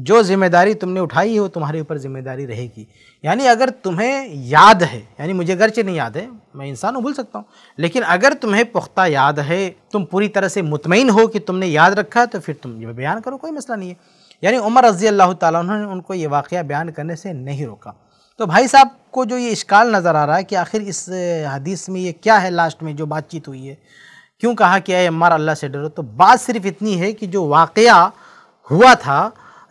जो जिम्मेदारी तुमने उठाई है वो तुम्हारे ऊपर जिम्मेदारी रहेगी यानी अगर तुम्हें याद है यानी मुझे गर्चे नहीं याद है मैं इंसान हूँ भूल सकता हूँ लेकिन अगर तुम्हें पुख्ता याद है तुम पूरी तरह से मुतमिन हो कि तुमने याद रखा तो फिर तुम ये बयान करो कोई मसला नहीं है यानी उमर रजी अल्लाह ने उनको ये वाक़ बयान करने से नहीं रोका तो भाई साहब को जो ये इश्काल नज़र आ रहा है कि आखिर इस हदीस में ये क्या है लास्ट में जो बातचीत हुई है क्यों कहा कि अमर अल्लाह से डरो तो बात सिर्फ इतनी है कि जो वाक़ हुआ था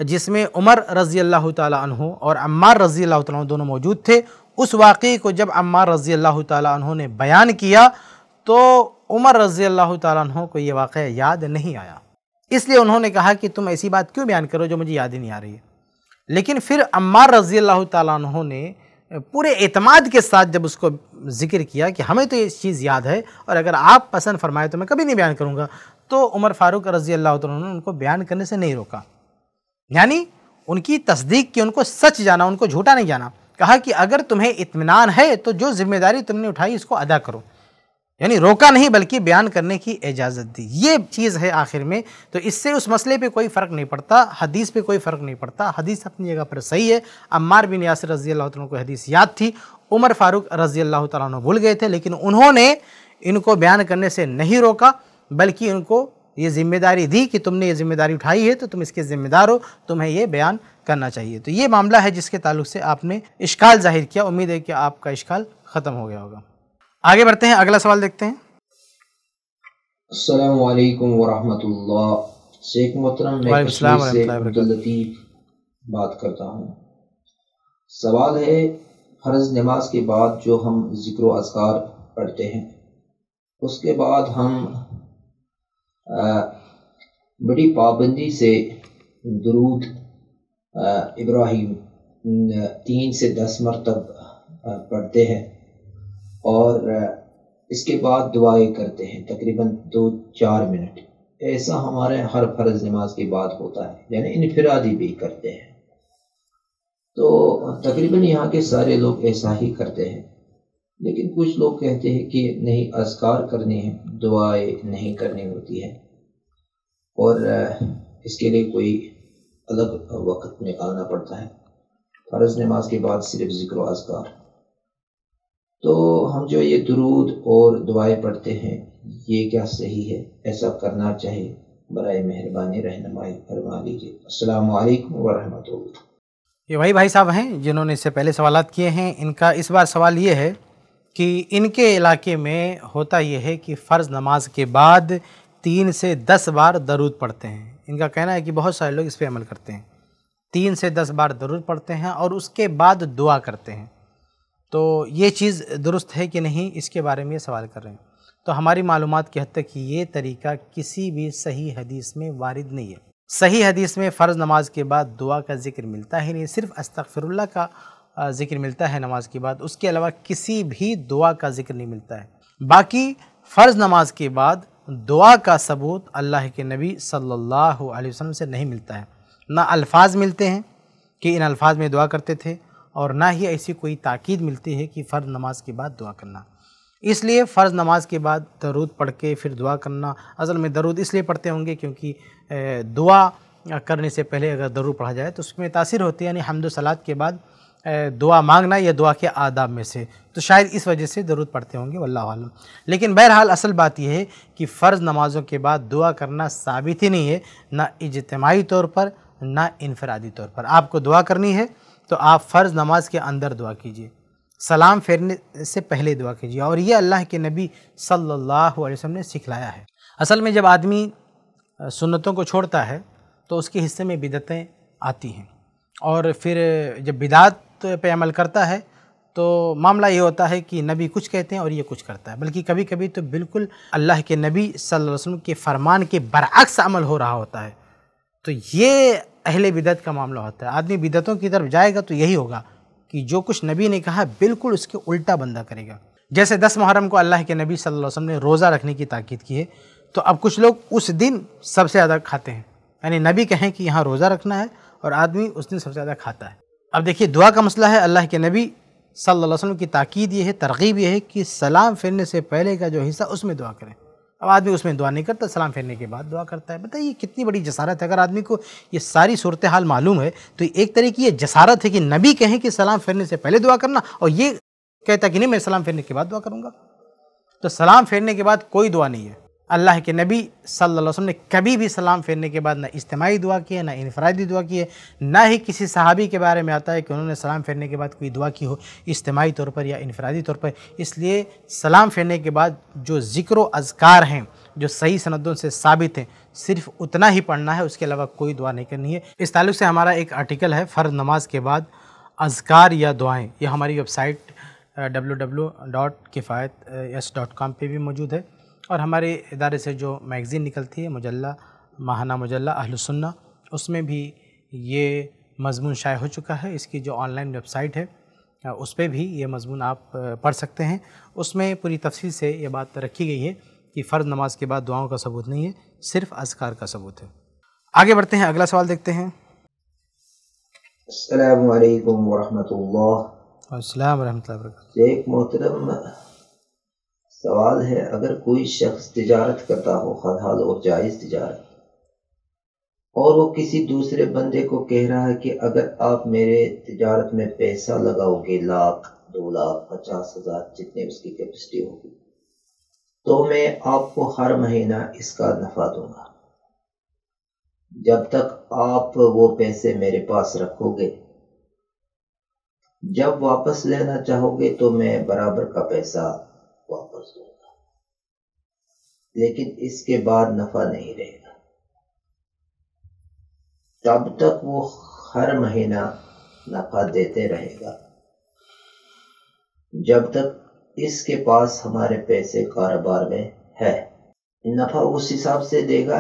जिसमें उमर रज़ी अल्लाह तु और अम्मार रज़ी अल्लाह तु दोनों मौजूद थे उस वाक़े को जब अम्मार रज़ी अल्लाह तु ने बयान किया तो उमर रज़ी अल्लाह तु को ये वाक़ याद नहीं आया इसलिए उन्होंने कहा कि तुम ऐसी बात क्यों बयान करो जो मुझे याद ही नहीं आ रही है लेकिन फिर अम्मार रज़ी अल्लाह तु ने पूरे अतमाद के साथ जब उसको जिक्र किया कि हमें तो ये चीज़ याद है और अगर आप पसंद फरमाए तो मैं कभी नहीं बयान करूँगा तो उमर फ़ारूक रज़ी अल्लाह तुम ने उनको बयान करने से नहीं रोका यानी उनकी तस्दीक की उनको सच जाना उनको झूठा नहीं जाना कहा कि अगर तुम्हें इतमान है तो जो जिम्मेदारी तुमने उठाई इसको अदा करो यानी रोका नहीं बल्कि बयान करने की इजाज़त दी ये चीज़ है आखिर में तो इससे उस मसले पे कोई फ़र्क नहीं पड़ता हदीस पे कोई फ़र्क नहीं पड़ता हदीस अपनी जगह पर सही है अम्मार बिन यासर रज़ी अल्लाह तुम को हदीस याद थी उमर फारूक रज़ी अल्लाह तुम भूल गए थे लेकिन उन्होंने इनको बयान करने से नहीं रोका बल्कि उनको ये जिम्मेदारी दी कि तुमने ये जिम्मेदारी उठाई है तो तुम इसके ज़िम्मेदार हो तुम्हें ये बयान करना चाहिए तो ये मामला है जिसके ताल्लुक से आपने इश्काल जाहिर किया उम्मीद है कि आपका इश्काल ख़त्म हो गया होगा आगे बढ़ते हैं अगला सवाल देखते हैं बात करता हूँ सवाल है फ़र्ज नमाज के बाद जो हम जिक्र अजगार पढ़ते हैं उसके बाद हम बड़ी पाबंदी से दरूद इब्राहिम तीन से दस मरतब पढ़ते हैं और इसके बाद दुआएं करते हैं तकरीबन दो चार मिनट ऐसा हमारे हर फर्ज नमाज के बाद होता है यानी इनफरादी भी करते हैं तो तकरीबन यहाँ के सारे लोग ऐसा ही करते हैं लेकिन कुछ लोग कहते हैं कि नहीं असकार करने हैं दुआएं नहीं करनी होती है और इसके लिए कोई अलग वक्त निकालना पड़ता है फ़र्ज नमाज के बाद सिर्फ जिक्र असकार तो हम जो ये दरूद और दुआएं पढ़ते हैं ये क्या सही है ऐसा करना चाहिए बर मेहरबानी रहनमाई फरमा लीजिए अल्लाम वरहमत ये वही भाई साहब हैं जिन्होंने इससे पहले सवाल किए हैं इनका इस बार सवाल ये है कि इनके इलाके में होता यह है कि फ़र्ज़ नमाज के बाद तीन से दस बार दरूद पढ़ते हैं इनका कहना है कि बहुत सारे लोग इस पर अमल करते हैं तीन से दस बार दरूद पढ़ते हैं और उसके बाद दुआ करते हैं तो ये चीज़ दुरुस्त है कि नहीं इसके बारे में ये सवाल कर रहे हैं तो हमारी मालूम की हद तक ये तरीका किसी भी सही हदीस में वारद नहीं है सही हदीस में फ़र्ज़ नमाज के बाद दुआ का जिक्र मिलता ही नहीं सिर्फ अस्तफ़िरल्ला का ज़िक्र मिलता है नमाज के बाद उसके अलावा किसी भी दुआ का ज़िक्र नहीं मिलता है बाकी फ़र्ज़ नमाज के बाद दुआ का सबूत अल्लाह के नबी सल्लल्लाहु अलैहि वसल्लम से नहीं मिलता है ना अल्फाज मिलते हैं कि इन अल्फाज में दुआ करते थे और ना ही ऐसी कोई ताक़ीद मिलती है कि फ़र्ज़ नमाज के बाद दुआ करना इसलिए फ़र्ज़ नमाज के बाद दरूद पढ़ के फिर दुआ करना असल में दरूद इसलिए पढ़ते होंगे क्योंकि दुआ करने से पहले अगर दरूद पढ़ा जाए तो उसमें तासीर होती है यानी हमदो सलाद के बाद दुआ मांगना या दुआ के आदाब में से तो शायद इस वजह से ज़रूरत पड़ते होंगे वल्लम लेकिन बहरहाल असल बात यह है कि फ़र्ज़ नमाज़ों के बाद दुआ करना साबित ही नहीं है ना इजतमाही तौर पर ना इनफरादी तौर पर आपको दुआ करनी है तो आप फ़र्ज़ नमाज के अंदर दुआ कीजिए सलाम फेरने से पहले दुआ कीजिए और ये अल्लाह के नबी सल्लल्लाहु अलैहि वसल्लम ने सिखलाया है असल में जब आदमी सुन्नतों को छोड़ता है तो उसके हिस्से में बिदतें आती हैं और फिर जब बिदात तो पे अमल करता है तो मामला ये होता है कि नबी कुछ कहते हैं और ये कुछ करता है बल्कि कभी कभी तो बिल्कुल अल्लाह के नबी सल्लल्लाहु अलैहि वसल्लम के फरमान के बरअक्स अमल हो रहा होता है तो ये अहले बिदत का मामला होता है आदमी बिदतों की तरफ जाएगा तो यही होगा कि जो कुछ नबी ने कहा बिल्कुल उसके उल्टा बंदा करेगा जैसे दस मुहर्रम को अल्लाह के नबी सल वसम वसल्लम ने रोज़ा रखने की ताकीद की है तो अब कुछ लोग उस दिन सबसे ज़्यादा खाते हैं यानी नबी कहें कि यहाँ रोज़ा रखना है और आदमी उस दिन सबसे ज़्यादा खाता है अब देखिए दुआ का मसला है अल्लाह के नबी सल्लल्लाहु अलैहि वसल्लम की ताक़ीद ये है तरगीब ये है कि सलाम फेरने से पहले का जो हिस्सा उसमें दुआ करें अब आदमी उसमें दुआ नहीं करता सलाम फेरने के बाद दुआ करता है बताइए कितनी बड़ी जसारत है अगर आदमी को ये सारी सूरत हाल मालूम है तो एक तरह की ये जसारत है कि नबी कहें कि सलाम फेरने से पहले दुआ करना और ये कहता कि नहीं मैं सलाम फेरने के बाद दुआ करूँगा तो सलाम फेरने के बाद कोई दुआ नहीं है अल्लाह के नबी सल्लल्लाहु अलैहि वसल्लम ने कभी भी सलाम फेरने के बाद ना इज्तमाही दुआ की है ना इनफरादी दुआ की है ना ही किसी सहाबी के बारे में आता है कि उन्होंने सलाम फेरने के बाद कोई दुआ की हो इज्तमाही तौर पर या इनफरादी तौर पर इसलिए सलाम फेरने के बाद जो ज़िक्र अजकार हैं जो सही सनदों से साबित हैं सिर्फ उतना ही पढ़ना है उसके अलावा कोई दुआ नहीं करनी है इस ताल्लुक से हमारा एक आर्टिकल है फ़र्ज नमाज के बाद अजकार या दुआएँ यह हमारी website W W dot Kifayat S dot com पर भी मौजूद है और हमारे इदारे से जो मैगज़ीन निकलती है मुजल्ला माहाना मुजल्ला अहलसन्ना उसमें भी ये मजमून शाये हो चुका है इसकी जो ऑनलाइन वेबसाइट है उस पर भी ये मजमून आप पढ़ सकते हैं उसमें पूरी तफसील से ये बात रखी गई है कि फ़र्ज़ नमाज के बाद दुआओं का सबूत नहीं है सिर्फ अजकार का सबूत है आगे बढ़ते हैं अगला सवाल देखते हैं अल्लाम वरहमल एक मोहतरम सवाल है अगर कोई शख्स तजारत करता हो हलाल और जायज़ तजारत और वो किसी दूसरे बंदे को कह रहा है कि अगर आप मेरे तजारत में पैसा लगाओगे लाख दो लाख पचास हज़ार जितने उसकी कैपेसिटी होगी तो मैं आपको हर महीना इसका नफ़ा दूंगा जब तक आप वो पैसे मेरे पास रखोगे जब वापस लेना चाहोगे तो मैं बराबर का पैसा वापस होगा लेकिन इसके बाद नफा नहीं रहेगा तब तक वो हर महीना नफा देते रहेगा जब तक इसके पास हमारे पैसे कारोबार में है नफा उस हिसाब से देगा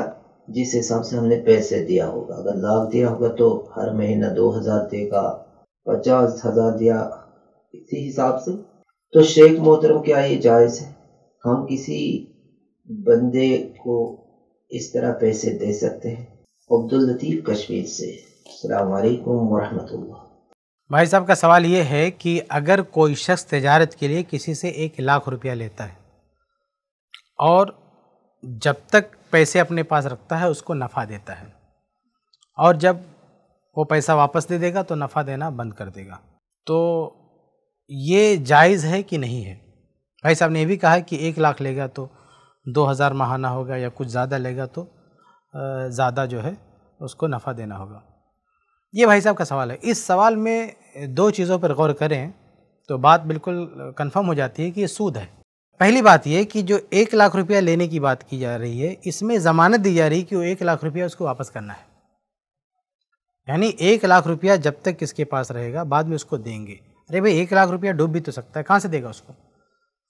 जिस हिसाब से हमने पैसे दिया होगा अगर लाख दिया होगा तो हर महीना दो हजार देगा पचास हजार दिया इसी हिसाब से तो शेख मोहतरम क्या ये जायज़ है हम किसी बंदे को इस तरह पैसे दे सकते हैं अब्दुल लतीफ़ कश्मीर से भाई साहब का सवाल ये है कि अगर कोई शख्स तजारत के लिए किसी से एक लाख रुपया लेता है और जब तक पैसे अपने पास रखता है उसको नफ़ा देता है और जब वो पैसा वापस दे देगा तो नफ़ा देना बंद कर देगा तो ये जायज़ है कि नहीं है भाई साहब ने यह भी कहा कि एक लाख लेगा तो दो हज़ार महाना होगा या कुछ ज़्यादा लेगा तो ज़्यादा जो है उसको नफ़ा देना होगा ये भाई साहब का सवाल है इस सवाल में दो चीज़ों पर गौर करें तो बात बिल्कुल कंफर्म हो जाती है कि ये सूद है पहली बात यह कि जो एक लाख रुपया लेने की बात की जा रही है इसमें ज़मानत दी जा रही है कि वो एक लाख रुपया उसको वापस करना है यानी एक लाख रुपया जब तक किसके पास रहेगा बाद में उसको देंगे अरे भाई एक लाख रुपया डूब भी तो सकता है कहाँ से देगा उसको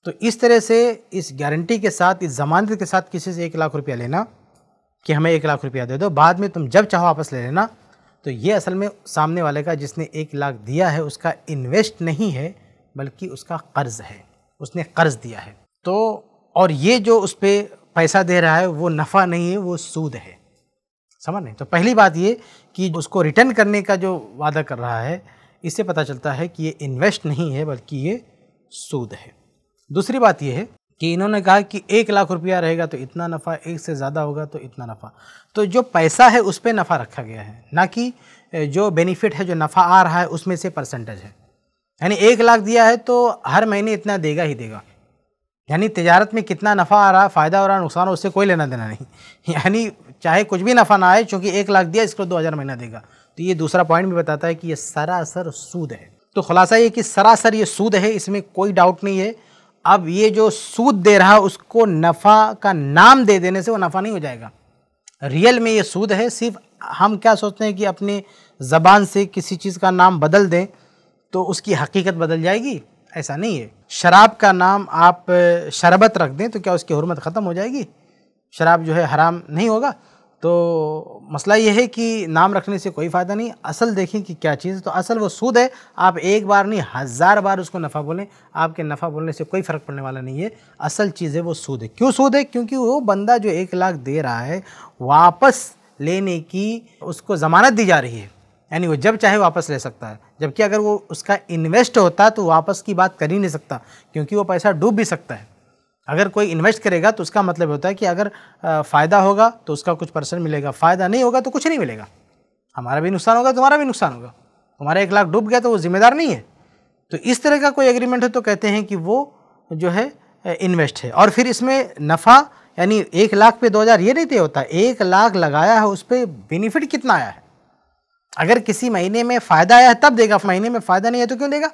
तो इस तरह से इस गारंटी के साथ इस जमानत के साथ किसी से एक लाख रुपया लेना कि हमें एक लाख रुपया दे दो बाद में तुम जब चाहो वापस ले लेना तो ये असल में सामने वाले का जिसने एक लाख दिया है उसका इन्वेस्ट नहीं है बल्कि उसका कर्ज है उसने कर्ज दिया है तो और ये जो उस पर पैसा दे रहा है वो नफ़ा नहीं है वो सूद है समझ नहीं तो पहली बात ये कि उसको रिटर्न करने का जो वादा कर रहा है इससे पता चलता है कि ये इन्वेस्ट नहीं है बल्कि ये सूद है दूसरी बात यह है कि इन्होंने कहा कि एक लाख रुपया रहेगा तो इतना नफ़ा एक से ज़्यादा होगा तो इतना नफ़ा तो जो पैसा है उस पर नफ़ा रखा गया है ना कि जो बेनिफिट है जो नफ़ा आ रहा है उसमें से परसेंटेज है यानी एक लाख दिया है तो हर महीने इतना देगा ही देगा यानी तजारत में कितना नफ़ा आ रहा है फ़ायदा हो रहा है नुकसान हो उससे कोई लेना देना नहीं यानी चाहे कुछ भी नफ़ा ना आए चूँकि एक लाख दिया इसको दो हज़ार महीना देगा तो ये दूसरा पॉइंट भी बताता है कि ये सरासर सूद है तो खुलासा ये कि सरासर ये सूद है इसमें कोई डाउट नहीं है अब ये जो सूद दे रहा उसको नफ़ा का नाम दे देने से वो नफ़ा नहीं हो जाएगा रियल में ये सूद है सिर्फ हम क्या सोचते हैं कि अपनी ज़बान से किसी चीज़ का नाम बदल दें तो उसकी हकीकत बदल जाएगी ऐसा नहीं है शराब का नाम आप शरबत रख दें तो क्या उसकी हरमत ख़त्म हो जाएगी शराब जो है हराम नहीं होगा तो मसला ये है कि नाम रखने से कोई फ़ायदा नहीं असल देखें कि क्या चीज़ तो असल वो सूद है आप एक बार नहीं हज़ार बार उसको नफ़ा बोलें आपके नफ़ा बोलने से कोई फ़र्क पड़ने वाला नहीं है असल चीज़ है वो सूद है क्यों सूद है क्योंकि वो बंदा जो एक लाख दे रहा है वापस लेने की उसको ज़मानत दी जा रही है यानी वो जब चाहे वापस ले सकता है जबकि अगर वो उसका इन्वेस्ट होता तो वापस की बात कर ही नहीं सकता क्योंकि वो पैसा डूब भी सकता है अगर कोई इन्वेस्ट करेगा तो उसका मतलब होता है कि अगर फ़ायदा होगा तो उसका कुछ परसेंट मिलेगा फ़ायदा नहीं होगा तो कुछ नहीं मिलेगा हमारा भी नुकसान होगा तुम्हारा भी नुकसान होगा तुम्हारा एक लाख डूब गया तो वो जिम्मेदार नहीं है तो इस तरह का कोई एग्रीमेंट है तो कहते हैं कि वो जो है इन्वेस्ट है और फिर इसमें नफ़ा यानी एक लाख पे दो हज़ार ये नहीं तय होता एक लाख लगाया है उस पर बेनिफिट कितना आया है अगर किसी महीने में फ़ायदा आया है तब देगा महीने में फ़ायदा नहीं है तो क्यों देगा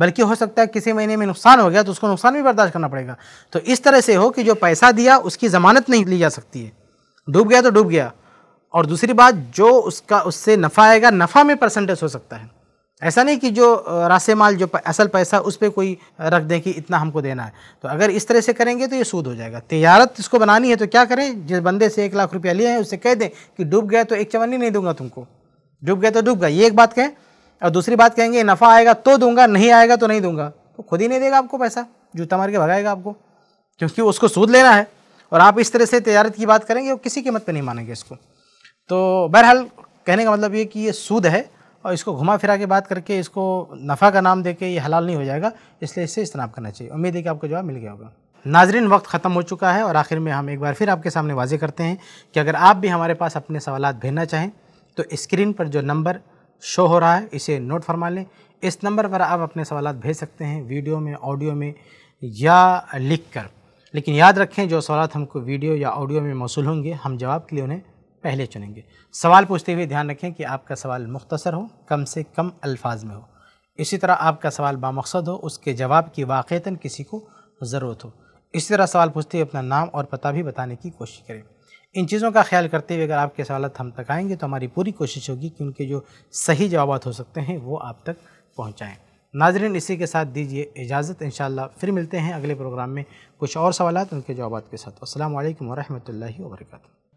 बल्कि हो सकता है किसी महीने में नुकसान हो गया तो उसको नुकसान भी बर्दाश्त करना पड़ेगा तो इस तरह से हो कि जो पैसा दिया उसकी ज़मानत नहीं ली जा सकती है डूब गया तो डूब गया और दूसरी बात जो उसका उससे नफ़ा आएगा नफ़ा में परसेंटेज हो सकता है ऐसा नहीं कि जो रास्ते माल जो असल पैसा उस पर कोई रख दें कि इतना हमको देना है तो अगर इस तरह से करेंगे तो ये सूद हो जाएगा तजारत इसको बनानी है तो क्या करें जिस बंदे से एक लाख रुपया लिए हैं उससे कह दें कि डूब गया तो एक चवन्नी नहीं दूंगा तुमको डूब गया तो डूब गया ये एक बात कहें और दूसरी बात कहेंगे नफ़ा आएगा तो दूंगा नहीं आएगा तो नहीं दूंगा तो खुद ही नहीं देगा आपको पैसा जूता मार के भगाएगा आपको क्योंकि उसको सूद लेना है और आप इस तरह से तजारत की बात करेंगे और किसी कीमत पर नहीं मानेंगे इसको तो बहरहाल कहने का मतलब ये कि ये सूद है और इसको घुमा फिरा के बात करके इसको नफ़ा का नाम दे के ये हलाल नहीं हो जाएगा इसलिए इससे इज्तनाब करना चाहिए उम्मीद है कि आपको जवाब मिल गया होगा नाजरीन वक्त ख़त्म हो चुका है और आखिर में हम एक बार फिर आपके सामने वाजे करते हैं कि अगर आप भी हमारे पास अपने सवाल भेजना चाहें तो स्क्रीन पर जो नंबर शो हो रहा है इसे नोट फरमा लें इस नंबर पर आप अपने सवाल भेज सकते हैं वीडियो में ऑडियो में या लिख कर लेकिन याद रखें जो सवाल हमको वीडियो या ऑडियो में मौसू होंगे हम जवाब के लिए उन्हें पहले चुनेंगे सवाल पूछते हुए ध्यान रखें कि आपका सवाल मुख्तसर हो कम से कम अल्फाज में हो इसी तरह आपका सवाल बामकसद हो उसके जवाब की वाक़ता किसी को ज़रूरत हो इसी तरह सवाल पूछते हुए अपना नाम और पता भी बताने की कोशिश करें इन चीज़ों का ख्याल करते हुए अगर आपके सवाल हम तक आएंगे तो हमारी पूरी कोशिश होगी कि उनके जो सही जवाब हो सकते हैं वो आप तक पहुँचाएँ नाजरन इसी के साथ दीजिए इजाज़त इन फिर मिलते हैं अगले प्रोग्राम में कुछ और सवाल उनके जवाब के साथ असल वरहमल वर्का